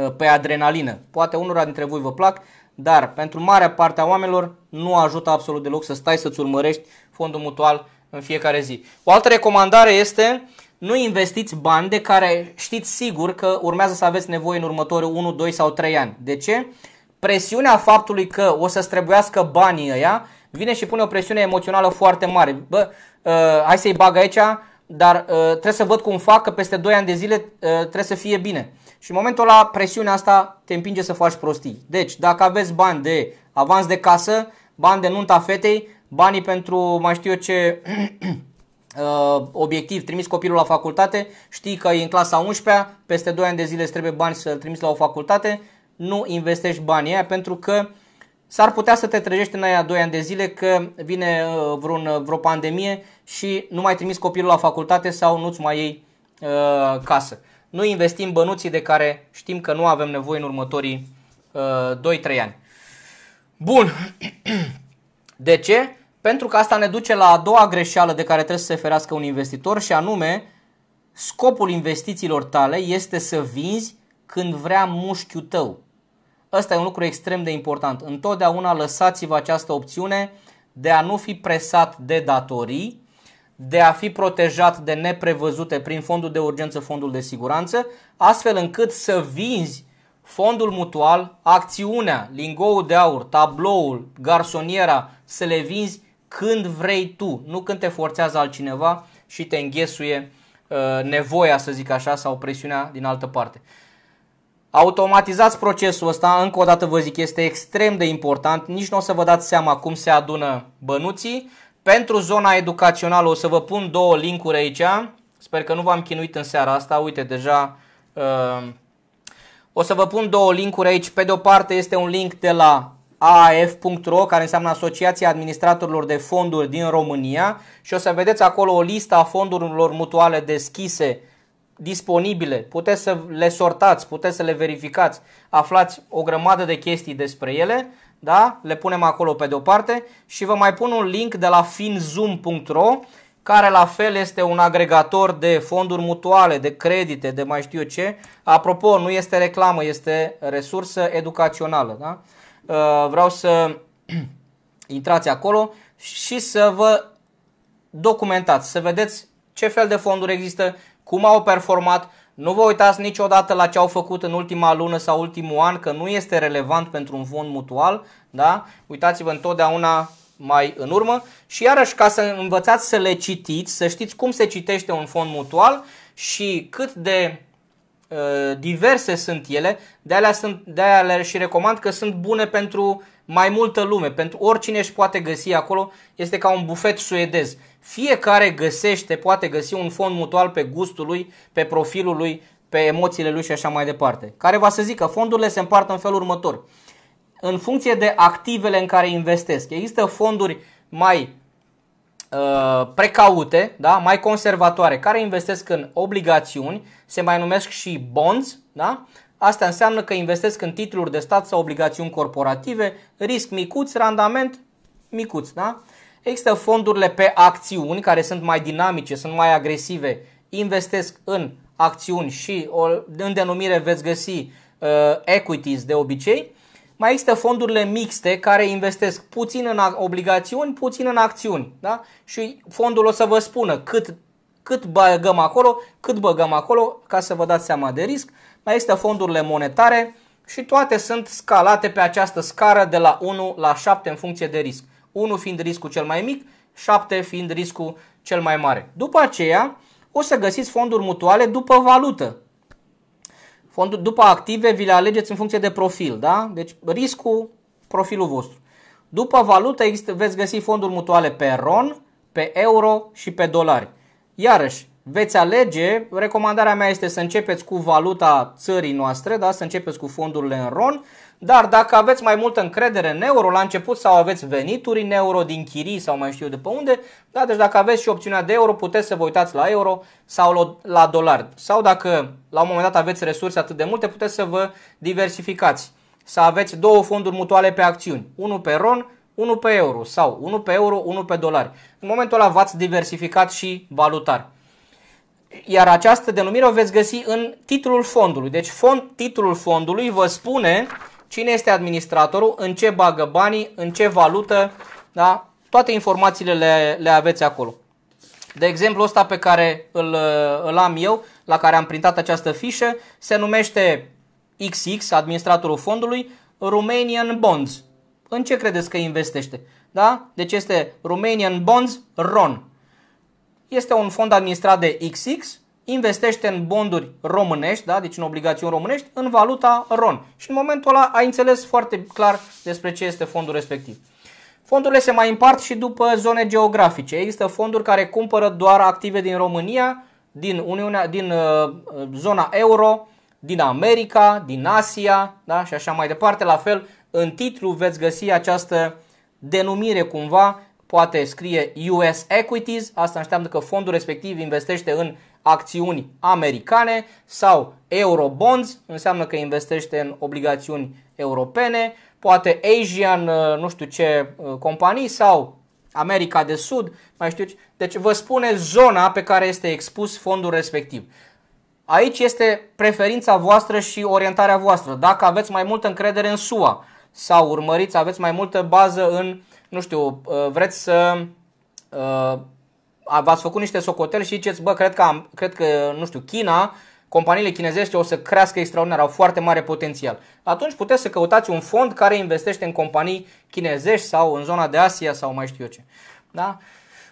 uh, pe adrenalină. Poate unora dintre voi vă plac, dar pentru marea parte a oamenilor nu ajută absolut deloc să stai să-ți urmărești fondul mutual în fiecare zi. O altă recomandare este nu investiți bani de care știți sigur că urmează să aveți nevoie în următorii 1, 2 sau 3 ani. De ce? Presiunea faptului că o să-ți trebuiască banii ăia vine și pune o presiune emoțională foarte mare. Bă, uh, hai să-i bag aici, dar uh, trebuie să văd cum fac că peste 2 ani de zile uh, trebuie să fie bine. Și în momentul la presiunea asta te împinge să faci prostii. Deci, dacă aveți bani de avans de casă, bani de nunta fetei, banii pentru mai știu eu ce [clears throat] uh, obiectiv, trimis copilul la facultate, știi că e în clasa 11-a, peste 2 ani de zile îți trebuie bani să-l trimiți la o facultate, nu investești banii aia pentru că s-ar putea să te trezești în aia 2 ani de zile că vine uh, vreun, uh, vreo pandemie și nu mai trimiți copilul la facultate sau nu-ți mai iei uh, casă nu investim bănuții de care știm că nu avem nevoie în următorii uh, 2-3 ani. Bun. [clears throat] De ce? Pentru că asta ne duce la a doua greșeală de care trebuie să se ferească un investitor și anume scopul investițiilor tale este să vinzi când vrea mușchiul tău. Ăsta e un lucru extrem de important. Întotdeauna lăsați-vă această opțiune de a nu fi presat de datorii, de a fi protejat de neprevăzute prin fondul de urgență, fondul de siguranță, astfel încât să vinzi fondul mutual, acțiunea, lingoul de aur, tabloul, garsoniera, să le vinzi când vrei tu, nu când te forțează altcineva și te înghesuie uh, nevoia, să zic așa, sau presiunea din altă parte. Automatizați procesul ăsta, încă o dată vă zic, este extrem de important, nici nu o să vă dați seama cum se adună bănuții, pentru zona educațională o să vă pun două linkuri aici. Sper că nu v-am chinuit în seara asta. Uite, deja uh, o să vă pun două linkuri aici. Pe de o parte este un link de la AAF.ro, care înseamnă Asociația Administratorilor de Fonduri din România și o să vedeți acolo o listă a fondurilor mutuale deschise disponibile, puteți să le sortați, puteți să le verificați, aflați o grămadă de chestii despre ele da? le punem acolo pe deoparte și vă mai pun un link de la finzoom.ro care la fel este un agregator de fonduri mutuale, de credite, de mai știu eu ce. Apropo, nu este reclamă, este resursă educațională. Da? Uh, vreau să [clears throat] intrați acolo și să vă documentați, să vedeți ce fel de fonduri există, cum au performat, nu vă uitați niciodată la ce au făcut în ultima lună sau ultimul an, că nu este relevant pentru un fond mutual, da? Uitați-vă întotdeauna mai în urmă și iarăși ca să învățați să le citiți, să știți cum se citește un fond mutual și cât de uh, diverse sunt ele, de alea, sunt, de alea le și recomand că sunt bune pentru mai multă lume, pentru oricine își poate găsi acolo, este ca un bufet suedez. Fiecare găsește, poate găsi un fond mutual pe gustul lui, pe profilul lui, pe emoțiile lui și așa mai departe. Care va să zică, fondurile se împart în felul următor. În funcție de activele în care investesc. Există fonduri mai uh, precaute, da? mai conservatoare, care investesc în obligațiuni, se mai numesc și bonds, da? Asta înseamnă că investesc în titluri de stat sau obligațiuni corporative, risc micuț, randament micuț, da? Uh, Există fondurile pe acțiuni care sunt mai dinamice, sunt mai agresive, investesc în acțiuni și o, în denumire veți găsi uh, equities de obicei. Mai există fondurile mixte care investesc puțin în obligațiuni, puțin în acțiuni. Da? Și fondul o să vă spună cât, cât băgăm acolo, cât băgăm acolo, ca să vă dați seama de risc. Mai există fondurile monetare și toate sunt scalate pe această scară de la 1 la 7 în funcție de risc. 1 fiind riscul cel mai mic, 7 fiind riscul cel mai mare. După aceea, o să găsiți fonduri mutuale după valută. Fondul, după active vi le alegeți în funcție de profil, da? Deci riscul, profilul vostru. După valută există, veți găsi fonduri mutuale pe RON, pe euro și pe dolari. Iarăși, veți alege, recomandarea mea este să începeți cu valuta țării noastre, da? să începeți cu fondurile în RON dar dacă aveți mai multă încredere în euro la început sau aveți venituri în euro din chirii sau mai știu de pe unde, da, deci dacă aveți și opțiunea de euro, puteți să vă uitați la euro sau la dolar. Sau dacă la un moment dat aveți resurse atât de multe, puteți să vă diversificați. Să aveți două fonduri mutuale pe acțiuni, unul pe RON, unul pe euro sau unul pe euro, unul pe dolari. În momentul ăla v-ați diversificat și valutar iar această denumire o veți găsi în titlul fondului. Deci fond, titlul fondului vă spune cine este administratorul, în ce bagă banii, în ce valută, da? toate informațiile le, le aveți acolo. De exemplu, ăsta pe care îl, îl am eu, la care am printat această fișă, se numește XX, administratorul fondului, Romanian Bonds. În ce credeți că investește? Da? Deci este Romanian Bonds RON. Este un fond administrat de XX, investește în bonduri românești, da? deci în obligațiuni românești, în valuta RON. Și în momentul ăla ai înțeles foarte clar despre ce este fondul respectiv. Fondurile se mai împart și după zone geografice. Există fonduri care cumpără doar active din România, din, Uniunea, din uh, zona euro, din America, din Asia da? și așa mai departe. La fel, în titlu veți găsi această denumire cumva, poate scrie US Equities, asta înseamnă că fondul respectiv investește în acțiuni americane sau eurobonds, înseamnă că investește în obligațiuni europene, poate Asian, uh, nu știu ce uh, companii sau America de Sud, mai știu ce. Deci vă spune zona pe care este expus fondul respectiv. Aici este preferința voastră și orientarea voastră. Dacă aveți mai multă încredere în SUA sau urmăriți, aveți mai multă bază în, nu știu, uh, vreți să v-ați făcut niște socoteli și ziceți, bă, cred că, am, cred că nu știu, China, companiile chinezești o să crească extraordinar, au foarte mare potențial. Atunci puteți să căutați un fond care investește în companii chinezești sau în zona de Asia sau mai știu eu ce. Da?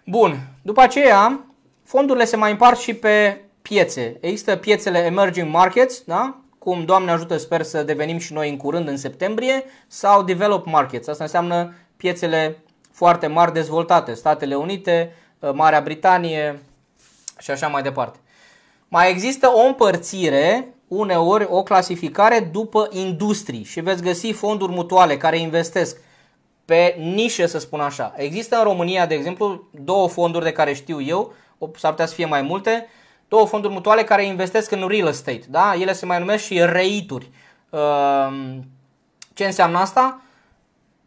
Bun, după aceea, fondurile se mai împart și pe piețe. Există piețele emerging markets, da? cum Doamne ajută, sper să devenim și noi în curând, în septembrie, sau developed markets. Asta înseamnă piețele foarte mari dezvoltate, Statele Unite, Uh, Marea Britanie și așa mai departe. Mai există o împărțire, uneori o clasificare după industrii și veți găsi fonduri mutuale care investesc pe nișe, să spun așa. Există în România, de exemplu, două fonduri de care știu eu, s-ar putea să fie mai multe, două fonduri mutuale care investesc în real estate. Da? Ele se mai numesc și reituri. Uh, ce înseamnă asta?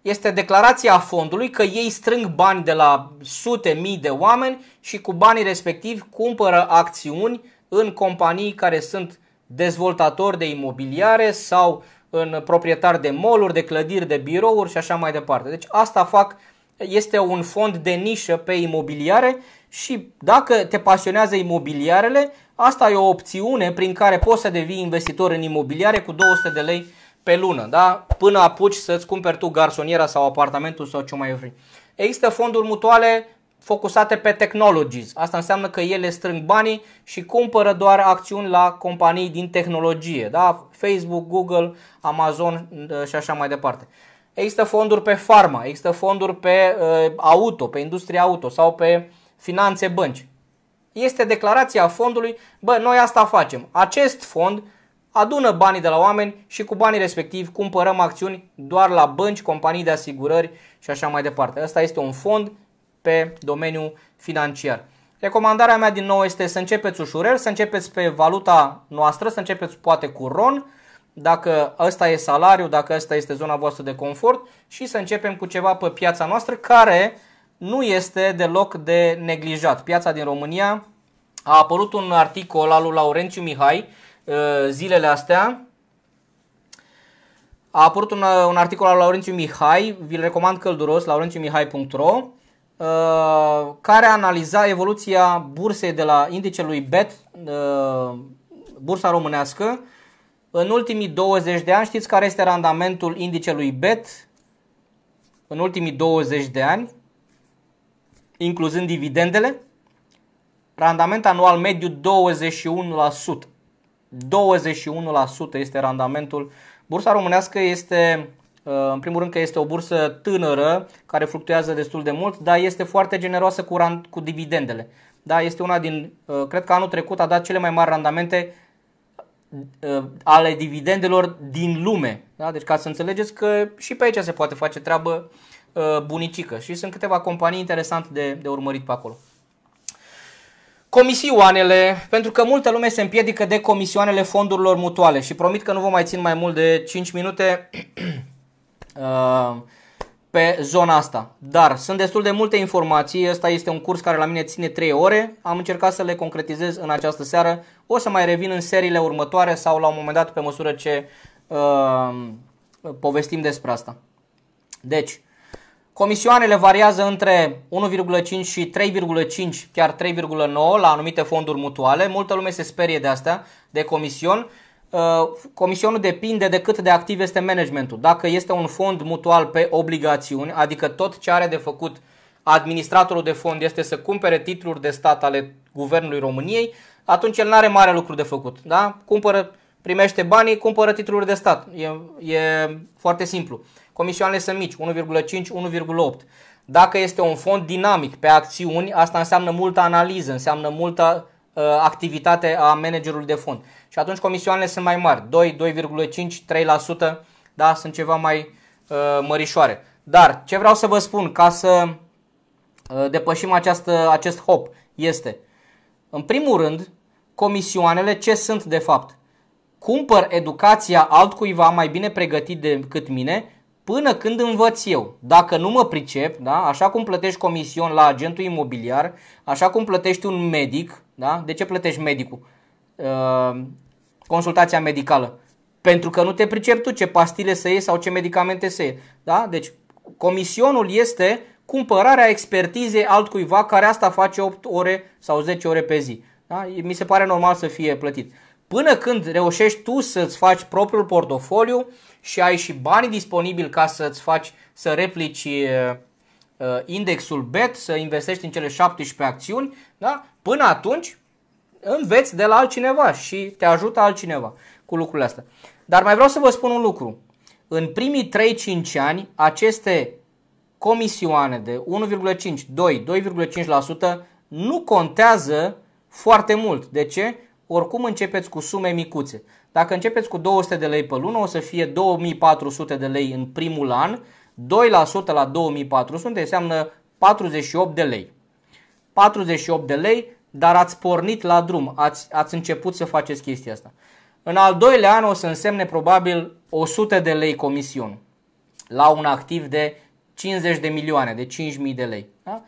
este declarația fondului că ei strâng bani de la sute mii de oameni și cu banii respectivi cumpără acțiuni în companii care sunt dezvoltatori de imobiliare sau în proprietari de moluri, de clădiri, de birouri și așa mai departe. Deci asta fac, este un fond de nișă pe imobiliare și dacă te pasionează imobiliarele, asta e o opțiune prin care poți să devii investitor în imobiliare cu 200 de lei pe lună, da? până apuci să-ți cumperi tu garsoniera sau apartamentul sau ce mai vrei. Există fonduri mutuale focusate pe technologies. Asta înseamnă că ele strâng banii și cumpără doar acțiuni la companii din tehnologie, da? Facebook, Google, Amazon ă, și așa mai departe. Există fonduri pe farma, există fonduri pe uh, auto, pe industria auto sau pe finanțe bănci. Este declarația fondului, bă, noi asta facem. Acest fond adună banii de la oameni și cu banii respectiv cumpărăm acțiuni doar la bănci, companii de asigurări și așa mai departe. Asta este un fond pe domeniul financiar. Recomandarea mea din nou este să începeți ușurel, să începeți pe valuta noastră, să începeți poate cu RON, dacă ăsta e salariu, dacă ăsta este zona voastră de confort și să începem cu ceva pe piața noastră care nu este deloc de neglijat. Piața din România a apărut un articol al lui Laurențiu Mihai Eh, zilele astea. A apărut un, un articol al Laurențiu Mihai, vi-l recomand călduros, laurențiumihai.ro, eh, care analiza evoluția bursei de la lui BET, eh, bursa românească, în ultimii 20 de ani, știți care este randamentul indicelui BET în ultimii 20 de ani, incluzând dividendele? Randament anual mediu 21%. 21% este randamentul. Bursa românească este, uh, în primul rând că este o bursă tânără, care fluctuează destul de mult, dar este foarte generoasă cu, rand, cu dividendele. Da, este una din, uh, cred că anul trecut a dat cele mai mari randamente uh, ale dividendelor din lume. Da? Deci ca să înțelegeți că și pe aici se poate face treabă bunicică și sunt câteva companii interesante de, de urmărit pe acolo. Comisioanele, pentru că multă lume se împiedică de comisioanele fondurilor mutuale și promit că nu vă mai țin mai mult de 5 minute [clears throat] uh, pe zona asta. Dar sunt destul de multe informații, ăsta este un curs care la mine ține 3 ore, am încercat să le concretizez în această seară, o să mai revin în seriile următoare sau la un moment dat pe măsură ce uh, povestim despre asta. Deci, Comisioanele variază între 1,5 și 3,5, chiar 3,9 la anumite fonduri mutuale. Multă lume se sperie de asta, de comision. Uh, comisionul depinde de cât de activ este managementul. Dacă este un fond mutual pe obligațiuni, adică tot ce are de făcut administratorul de fond este să cumpere titluri de stat ale Guvernului României, atunci el nu are mare lucru de făcut. Da? Cumpără, primește banii, cumpără titluri de stat. E, e foarte simplu comisioanele sunt mici, 1,5-1,8. Dacă este un fond dinamic pe acțiuni, asta înseamnă multă analiză, înseamnă multă uh, activitate a managerului de fond. Și atunci comisioanele sunt mai mari, 2, 2,5, 3%, da, sunt ceva mai uh, mărișoare. Dar ce vreau să vă spun ca să uh, depășim această, uh, acest hop este, în primul rând, comisioanele ce sunt de fapt? Cumpăr educația altcuiva mai bine pregătit decât mine până când învăț eu. Dacă nu mă pricep, da, așa cum plătești comision la agentul imobiliar, așa cum plătești un medic, da? de ce plătești medicul? Uh, consultația medicală. Pentru că nu te pricep tu ce pastile să iei sau ce medicamente să iei. Da? Deci comisionul este cumpărarea expertizei altcuiva care asta face 8 ore sau 10 ore pe zi. Da? Mi se pare normal să fie plătit. Până când reușești tu să-ți faci propriul portofoliu, și ai și banii disponibili ca să-ți faci, să replici indexul BET, să investești în cele 17 acțiuni, da? până atunci înveți de la altcineva și te ajută altcineva cu lucrurile astea. Dar mai vreau să vă spun un lucru. În primii 3-5 ani, aceste comisioane de 1,5, 2, 2,5% nu contează foarte mult. De ce? Oricum începeți cu sume micuțe. Dacă începeți cu 200 de lei pe lună, o să fie 2400 de lei în primul an, 2% la 2400 înseamnă 48 de lei. 48 de lei, dar ați pornit la drum, ați, ați început să faceți chestia asta. În al doilea an o să însemne probabil 100 de lei comision la un activ de 50 de milioane, de 5.000 de lei. Da?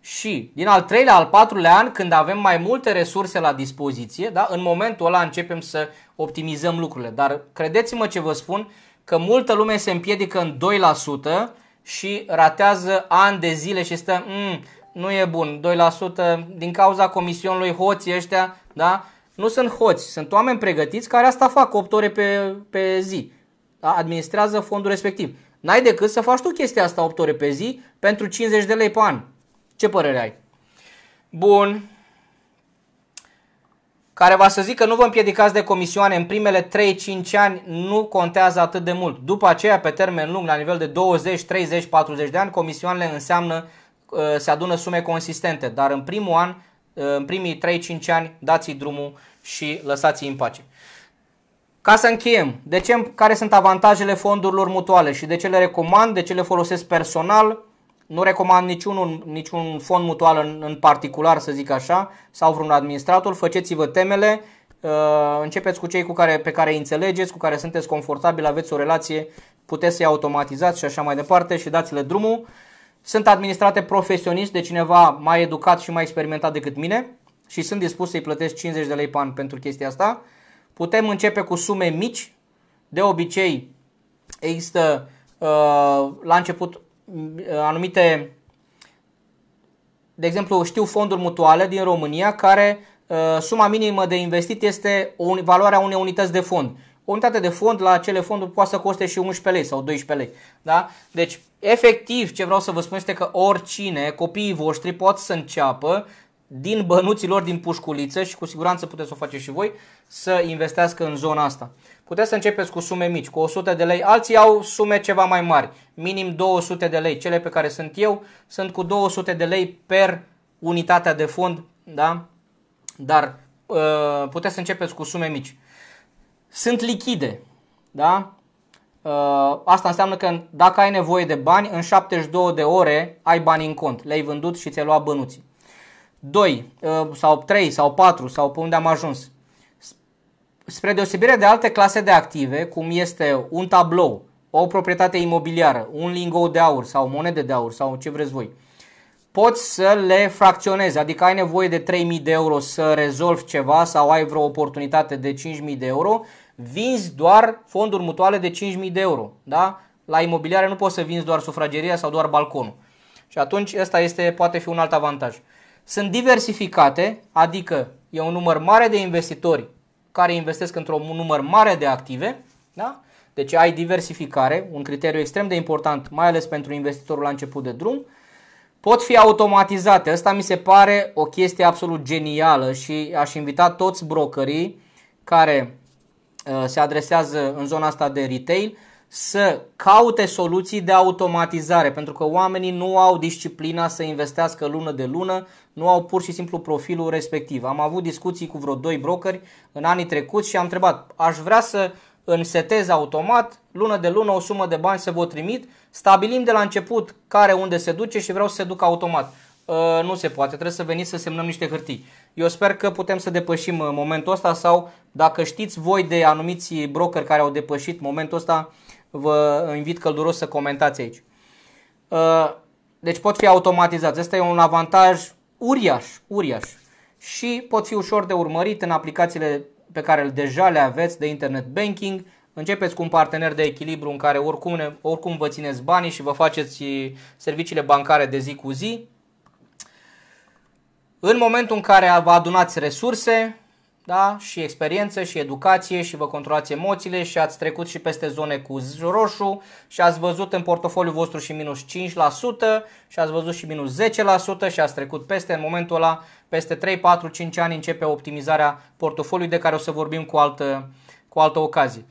și din al treilea, al patrulea an, când avem mai multe resurse la dispoziție, da, în momentul ăla începem să optimizăm lucrurile. Dar credeți-mă ce vă spun, că multă lume se împiedică în 2% și ratează ani de zile și stă, mm, nu e bun, 2% din cauza comisionului hoții ăștia, da? Nu sunt hoți, sunt oameni pregătiți care asta fac 8 ore pe, pe zi. Da? Administrează fondul respectiv. N-ai decât să faci tu chestia asta 8 ore pe zi pentru 50 de lei pe an. Ce părere ai? Bun. Care va să zic că nu vă împiedicați de comisioane în primele 3-5 ani nu contează atât de mult. După aceea, pe termen lung, la nivel de 20, 30, 40 de ani, comisioanele înseamnă uh, se adună sume consistente, dar în primul an, uh, în primii 3-5 ani, dați-i drumul și lăsați-i în pace. Ca să încheiem, de ce, care sunt avantajele fondurilor mutuale și de ce le recomand, de ce le folosesc personal, nu recomand niciun, niciun fond mutual în, în particular, să zic așa, sau vreun administrator. Făceți vă temele, uh, începeți cu cei cu care, pe care îi înțelegeți, cu care sunteți confortabil, aveți o relație, puteți să-i automatizați și așa mai departe și dați-le drumul. Sunt administrate profesionist de cineva mai educat și mai experimentat decât mine și sunt dispus să-i plătesc 50 de lei pe an pentru chestia asta. Putem începe cu sume mici. De obicei există uh, la început anumite, de exemplu, știu fonduri mutuale din România care uh, suma minimă de investit este valoarea unei unități de fond. O unitate de fond la acele fonduri poate să coste și 11 lei sau 12 lei. Da? Deci, efectiv, ce vreau să vă spun este că oricine, copiii voștri pot să înceapă din bănuților lor din pușculiță și cu siguranță puteți o faceți și voi să investească în zona asta. Puteți să începeți cu sume mici, cu 100 de lei, alții au sume ceva mai mari, minim 200 de lei. Cele pe care sunt eu sunt cu 200 de lei per unitatea de fond, da? Dar uh, puteți să începeți cu sume mici. Sunt lichide, da? Uh, asta înseamnă că dacă ai nevoie de bani, în 72 de ore ai bani în cont. Le-ai vândut și ți-ai luat bănuții. 2 uh, sau 3 sau 4 sau pe unde am ajuns. Spre deosebire de alte clase de active, cum este un tablou, o proprietate imobiliară, un lingou de aur sau monede de aur sau ce vreți voi, poți să le fracționezi, adică ai nevoie de 3000 de euro să rezolvi ceva sau ai vreo oportunitate de 5000 de euro, vinzi doar fonduri mutuale de 5000 de euro. Da? La imobiliare nu poți să vinzi doar sufrageria sau doar balconul. Și atunci ăsta este, poate fi un alt avantaj sunt diversificate, adică e un număr mare de investitori care investesc într-un număr mare de active, da? deci ai diversificare, un criteriu extrem de important, mai ales pentru investitorul la început de drum, pot fi automatizate. Asta mi se pare o chestie absolut genială și aș invita toți brokerii care uh, se adresează în zona asta de retail să caute soluții de automatizare, pentru că oamenii nu au disciplina să investească lună de lună nu au pur și simplu profilul respectiv. Am avut discuții cu vreo doi brokeri în anii trecuți și am întrebat, aș vrea să însetez automat, lună de lună o sumă de bani să vă trimit, stabilim de la început care unde se duce și vreau să se ducă automat. Uh, nu se poate, trebuie să veniți să semnăm niște hârtii. Eu sper că putem să depășim ă, momentul ăsta sau dacă știți voi de anumiți brokeri care au depășit momentul ăsta, vă invit călduros să comentați aici. Uh, deci pot fi automatizați. Asta e un avantaj uriaș, uriaș și pot fi ușor de urmărit în aplicațiile pe care deja le aveți de internet banking. Începeți cu un partener de echilibru în care oricum, ne, oricum vă țineți banii și vă faceți eh, serviciile bancare de zi cu zi. În momentul în care vă adunați resurse, da? și experiență și educație și vă controlați emoțiile și ați trecut și peste zone cu roșu și ați văzut în portofoliul vostru și minus 5% și ați văzut și minus 10% și ați trecut peste în momentul ăla, peste 3, 4, 5 ani începe optimizarea portofoliului de care o să vorbim cu altă, cu altă ocazie.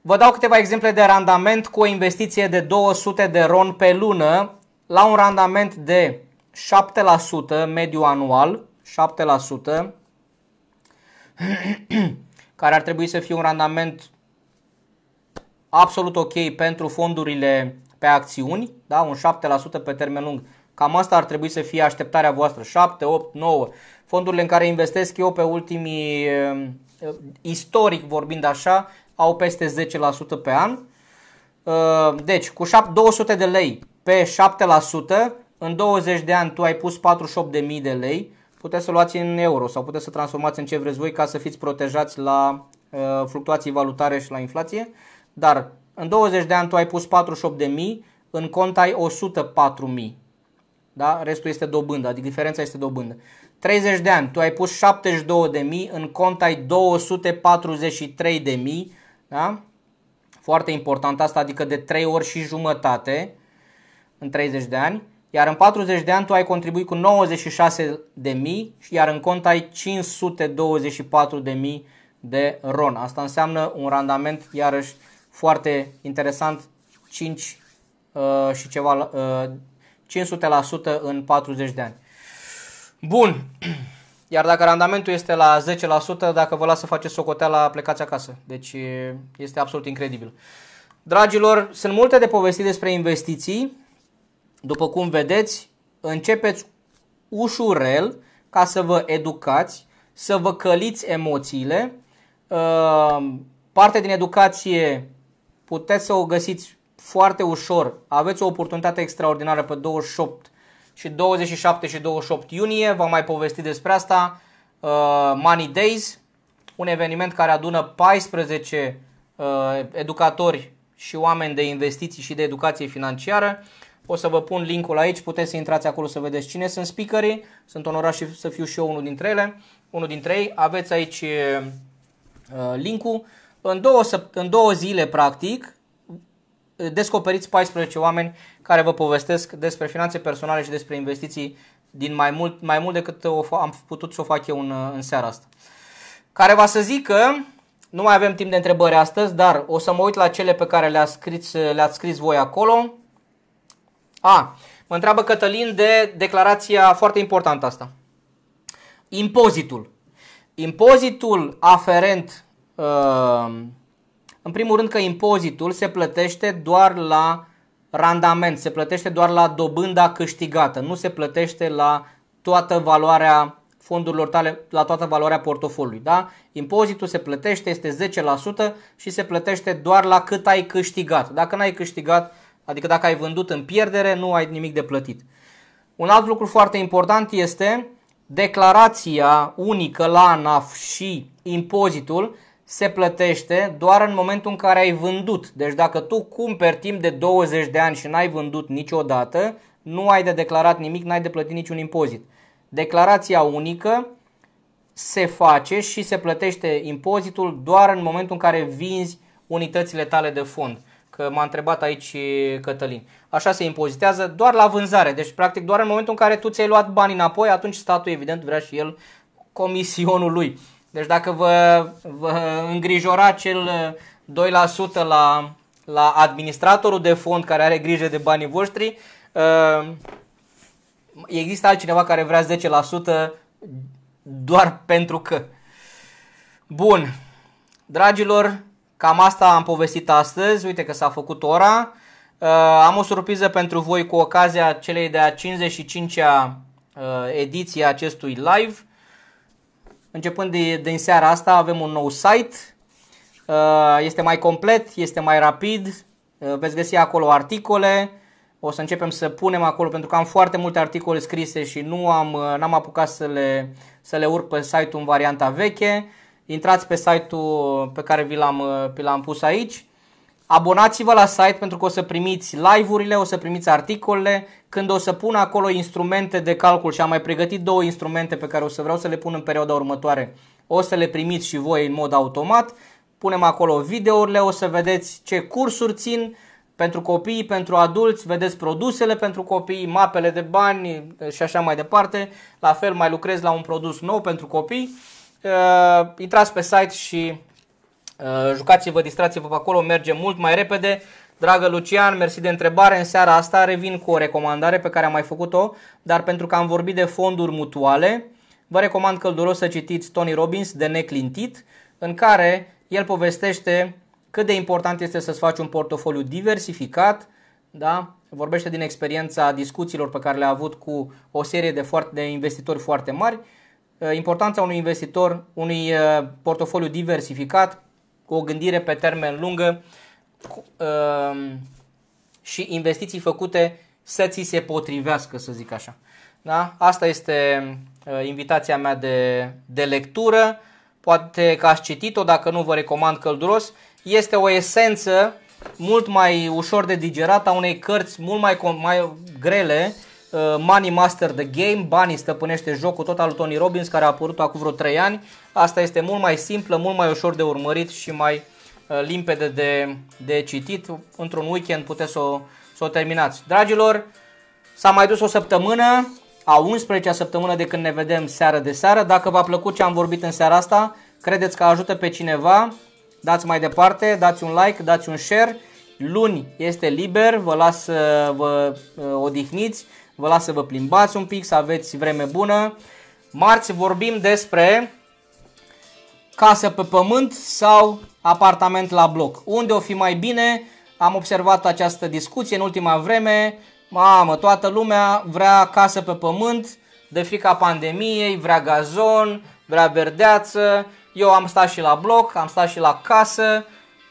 Vă dau câteva exemple de randament cu o investiție de 200 de ron pe lună la un randament de 7% mediu anual, [clears throat] care ar trebui să fie un randament absolut ok pentru fondurile pe acțiuni, da? un 7% pe termen lung. Cam asta ar trebui să fie așteptarea voastră, 7, 8, 9. Fondurile în care investesc eu pe ultimii, eh, istoric vorbind așa, au peste 10% pe an. Eh, deci, cu 200 de lei pe 7%, în 20 de ani tu ai pus 48.000 de lei, puteți să luați în euro sau puteți să transformați în ce vreți voi ca să fiți protejați la uh, fluctuații valutare și la inflație, dar în 20 de ani tu ai pus 48.000, în cont ai 104.000. Da? Restul este dobândă, adică diferența este dobândă. 30 de ani, tu ai pus 72.000, în cont ai 243.000, da? Foarte important asta, adică de 3 ori și jumătate în 30 de ani iar în 40 de ani tu ai contribuit cu 96 de mii, iar în cont ai 524 de mii de RON. Asta înseamnă un randament iarăși foarte interesant, 5 uh, și ceva, uh, 500% în 40 de ani. Bun, [clears throat] iar dacă randamentul este la 10%, dacă vă las să faceți socoteala, plecați acasă. Deci este absolut incredibil. Dragilor, sunt multe de povestit despre investiții, după cum vedeți, începeți ușurel ca să vă educați, să vă căliți emoțiile. Uh, parte din educație puteți să o găsiți foarte ușor. Aveți o oportunitate extraordinară pe 28 și 27 și 28 iunie. V-am mai povestit despre asta. Uh, Money Days, un eveniment care adună 14 uh, educatori și oameni de investiții și de educație financiară. O să vă pun linkul aici, puteți să intrați acolo să vedeți cine sunt speakerii. Sunt onorat și să fiu și eu unul dintre ele, unul dintre ei. Aveți aici linkul. În două, în două zile, practic, descoperiți 14 oameni care vă povestesc despre finanțe personale și despre investiții din mai mult, mai mult decât o am putut să o fac eu în, în seara asta. Care va să zic că nu mai avem timp de întrebări astăzi, dar o să mă uit la cele pe care le-ați scris, le scris voi acolo a, mă întreabă Cătălin de declarația foarte importantă asta. Impozitul. Impozitul aferent, uh, în primul rând că impozitul se plătește doar la randament, se plătește doar la dobânda câștigată, nu se plătește la toată valoarea fondurilor tale, la toată valoarea portofoliului. Da? Impozitul se plătește, este 10% și se plătește doar la cât ai câștigat. Dacă n-ai câștigat Adică dacă ai vândut în pierdere, nu ai nimic de plătit. Un alt lucru foarte important este declarația unică la ANAF și impozitul se plătește doar în momentul în care ai vândut. Deci dacă tu cumperi timp de 20 de ani și n-ai vândut niciodată, nu ai de declarat nimic, n-ai de plătit niciun impozit. Declarația unică se face și se plătește impozitul doar în momentul în care vinzi unitățile tale de fond că m-a întrebat aici Cătălin. Așa se impozitează doar la vânzare, deci practic doar în momentul în care tu ți-ai luat bani înapoi, atunci statul evident vrea și el comisionul lui. Deci dacă vă, vă îngrijora cel 2% la, la administratorul de fond care are grijă de banii voștri, uh, există altcineva care vrea 10% doar pentru că. Bun, dragilor, Cam asta am povestit astăzi, uite că s-a făcut ora. Uh, am o surpriză pentru voi cu ocazia celei de-a 55-a uh, ediție a acestui live. Începând de, din seara asta avem un nou site, uh, este mai complet, este mai rapid, uh, veți găsi acolo articole, o să începem să punem acolo pentru că am foarte multe articole scrise și nu am, uh, n-am apucat să le, să le urc pe site-ul în varianta veche. Intrați pe site-ul pe care vi l-am, vi uh, l-am pus aici. Abonați-vă la site pentru că o să primiți live-urile, o să primiți articolele, când o să pun acolo instrumente de calcul și am mai pregătit două instrumente pe care o să vreau să le pun în perioada următoare, o să le primiți și voi în mod automat. Punem acolo videourile, o să vedeți ce cursuri țin pentru copii, pentru adulți, vedeți produsele pentru copii, mapele de bani uh, și așa mai departe. La fel mai lucrez la un produs nou pentru copii uh, intrați pe site și uh, jucați-vă, distrați-vă pe acolo, merge mult mai repede. Dragă Lucian, mersi de întrebare. În seara asta revin cu o recomandare pe care am mai făcut-o, dar pentru că am vorbit de fonduri mutuale, vă recomand călduros să citiți Tony Robbins de neclintit, în care el povestește cât de important este să-ți faci un portofoliu diversificat, da? vorbește din experiența discuțiilor pe care le-a avut cu o serie de, foarte, de investitori foarte mari Uh, importanța unui investitor, unui uh, portofoliu diversificat, cu o gândire pe termen lungă uh, și investiții făcute să ți se potrivească, să zic așa. Da? Asta este invitația mea de, de lectură. Poate că ați citit-o, dacă nu vă recomand călduros. Este o esență mult mai ușor de digerat a unei cărți mult mai, mai grele Uh, Money Master the Game, banii stăpânește jocul tot al Tony Robbins care a apărut acum vreo 3 ani. Asta este mult mai simplă, mult mai ușor de urmărit și mai uh, limpede de, de citit. Într-un weekend puteți să o, să o terminați. Dragilor, s-a mai dus o săptămână, a 11-a săptămână de când ne vedem seară de seară. Dacă v-a plăcut ce am vorbit în seara asta, credeți că ajută pe cineva, dați mai departe, dați un like, dați un share. Luni este liber, vă las să vă uh, odihniți vă las să vă plimbați un pic, să aveți vreme bună. Marți vorbim despre casă pe pământ sau apartament la bloc. Unde o fi mai bine? Am observat această discuție în ultima vreme. Mamă, toată lumea vrea casă pe pământ de frica pandemiei, vrea gazon, vrea verdeață. Eu am stat și la bloc, am stat și la casă,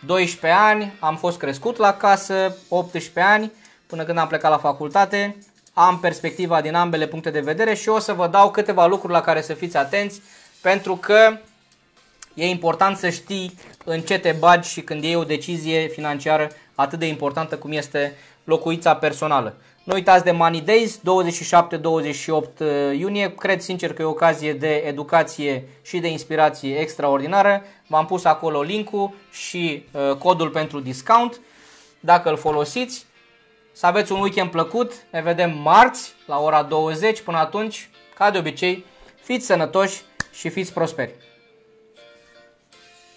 12 ani, am fost crescut la casă, 18 ani, până când am plecat la facultate am perspectiva din ambele puncte de vedere și o să vă dau câteva lucruri la care să fiți atenți pentru că e important să știi în ce te bagi și când iei o decizie financiară atât de importantă cum este locuința personală. Nu uitați de Money Days, 27-28 eh, iunie. Cred sincer că e o ocazie de educație și de inspirație extraordinară. V-am pus acolo link-ul și eh, codul pentru discount. Dacă îl folosiți, să aveți un weekend plăcut, ne vedem marți la ora 20, până atunci, ca de obicei, fiți sănătoși și fiți prosperi!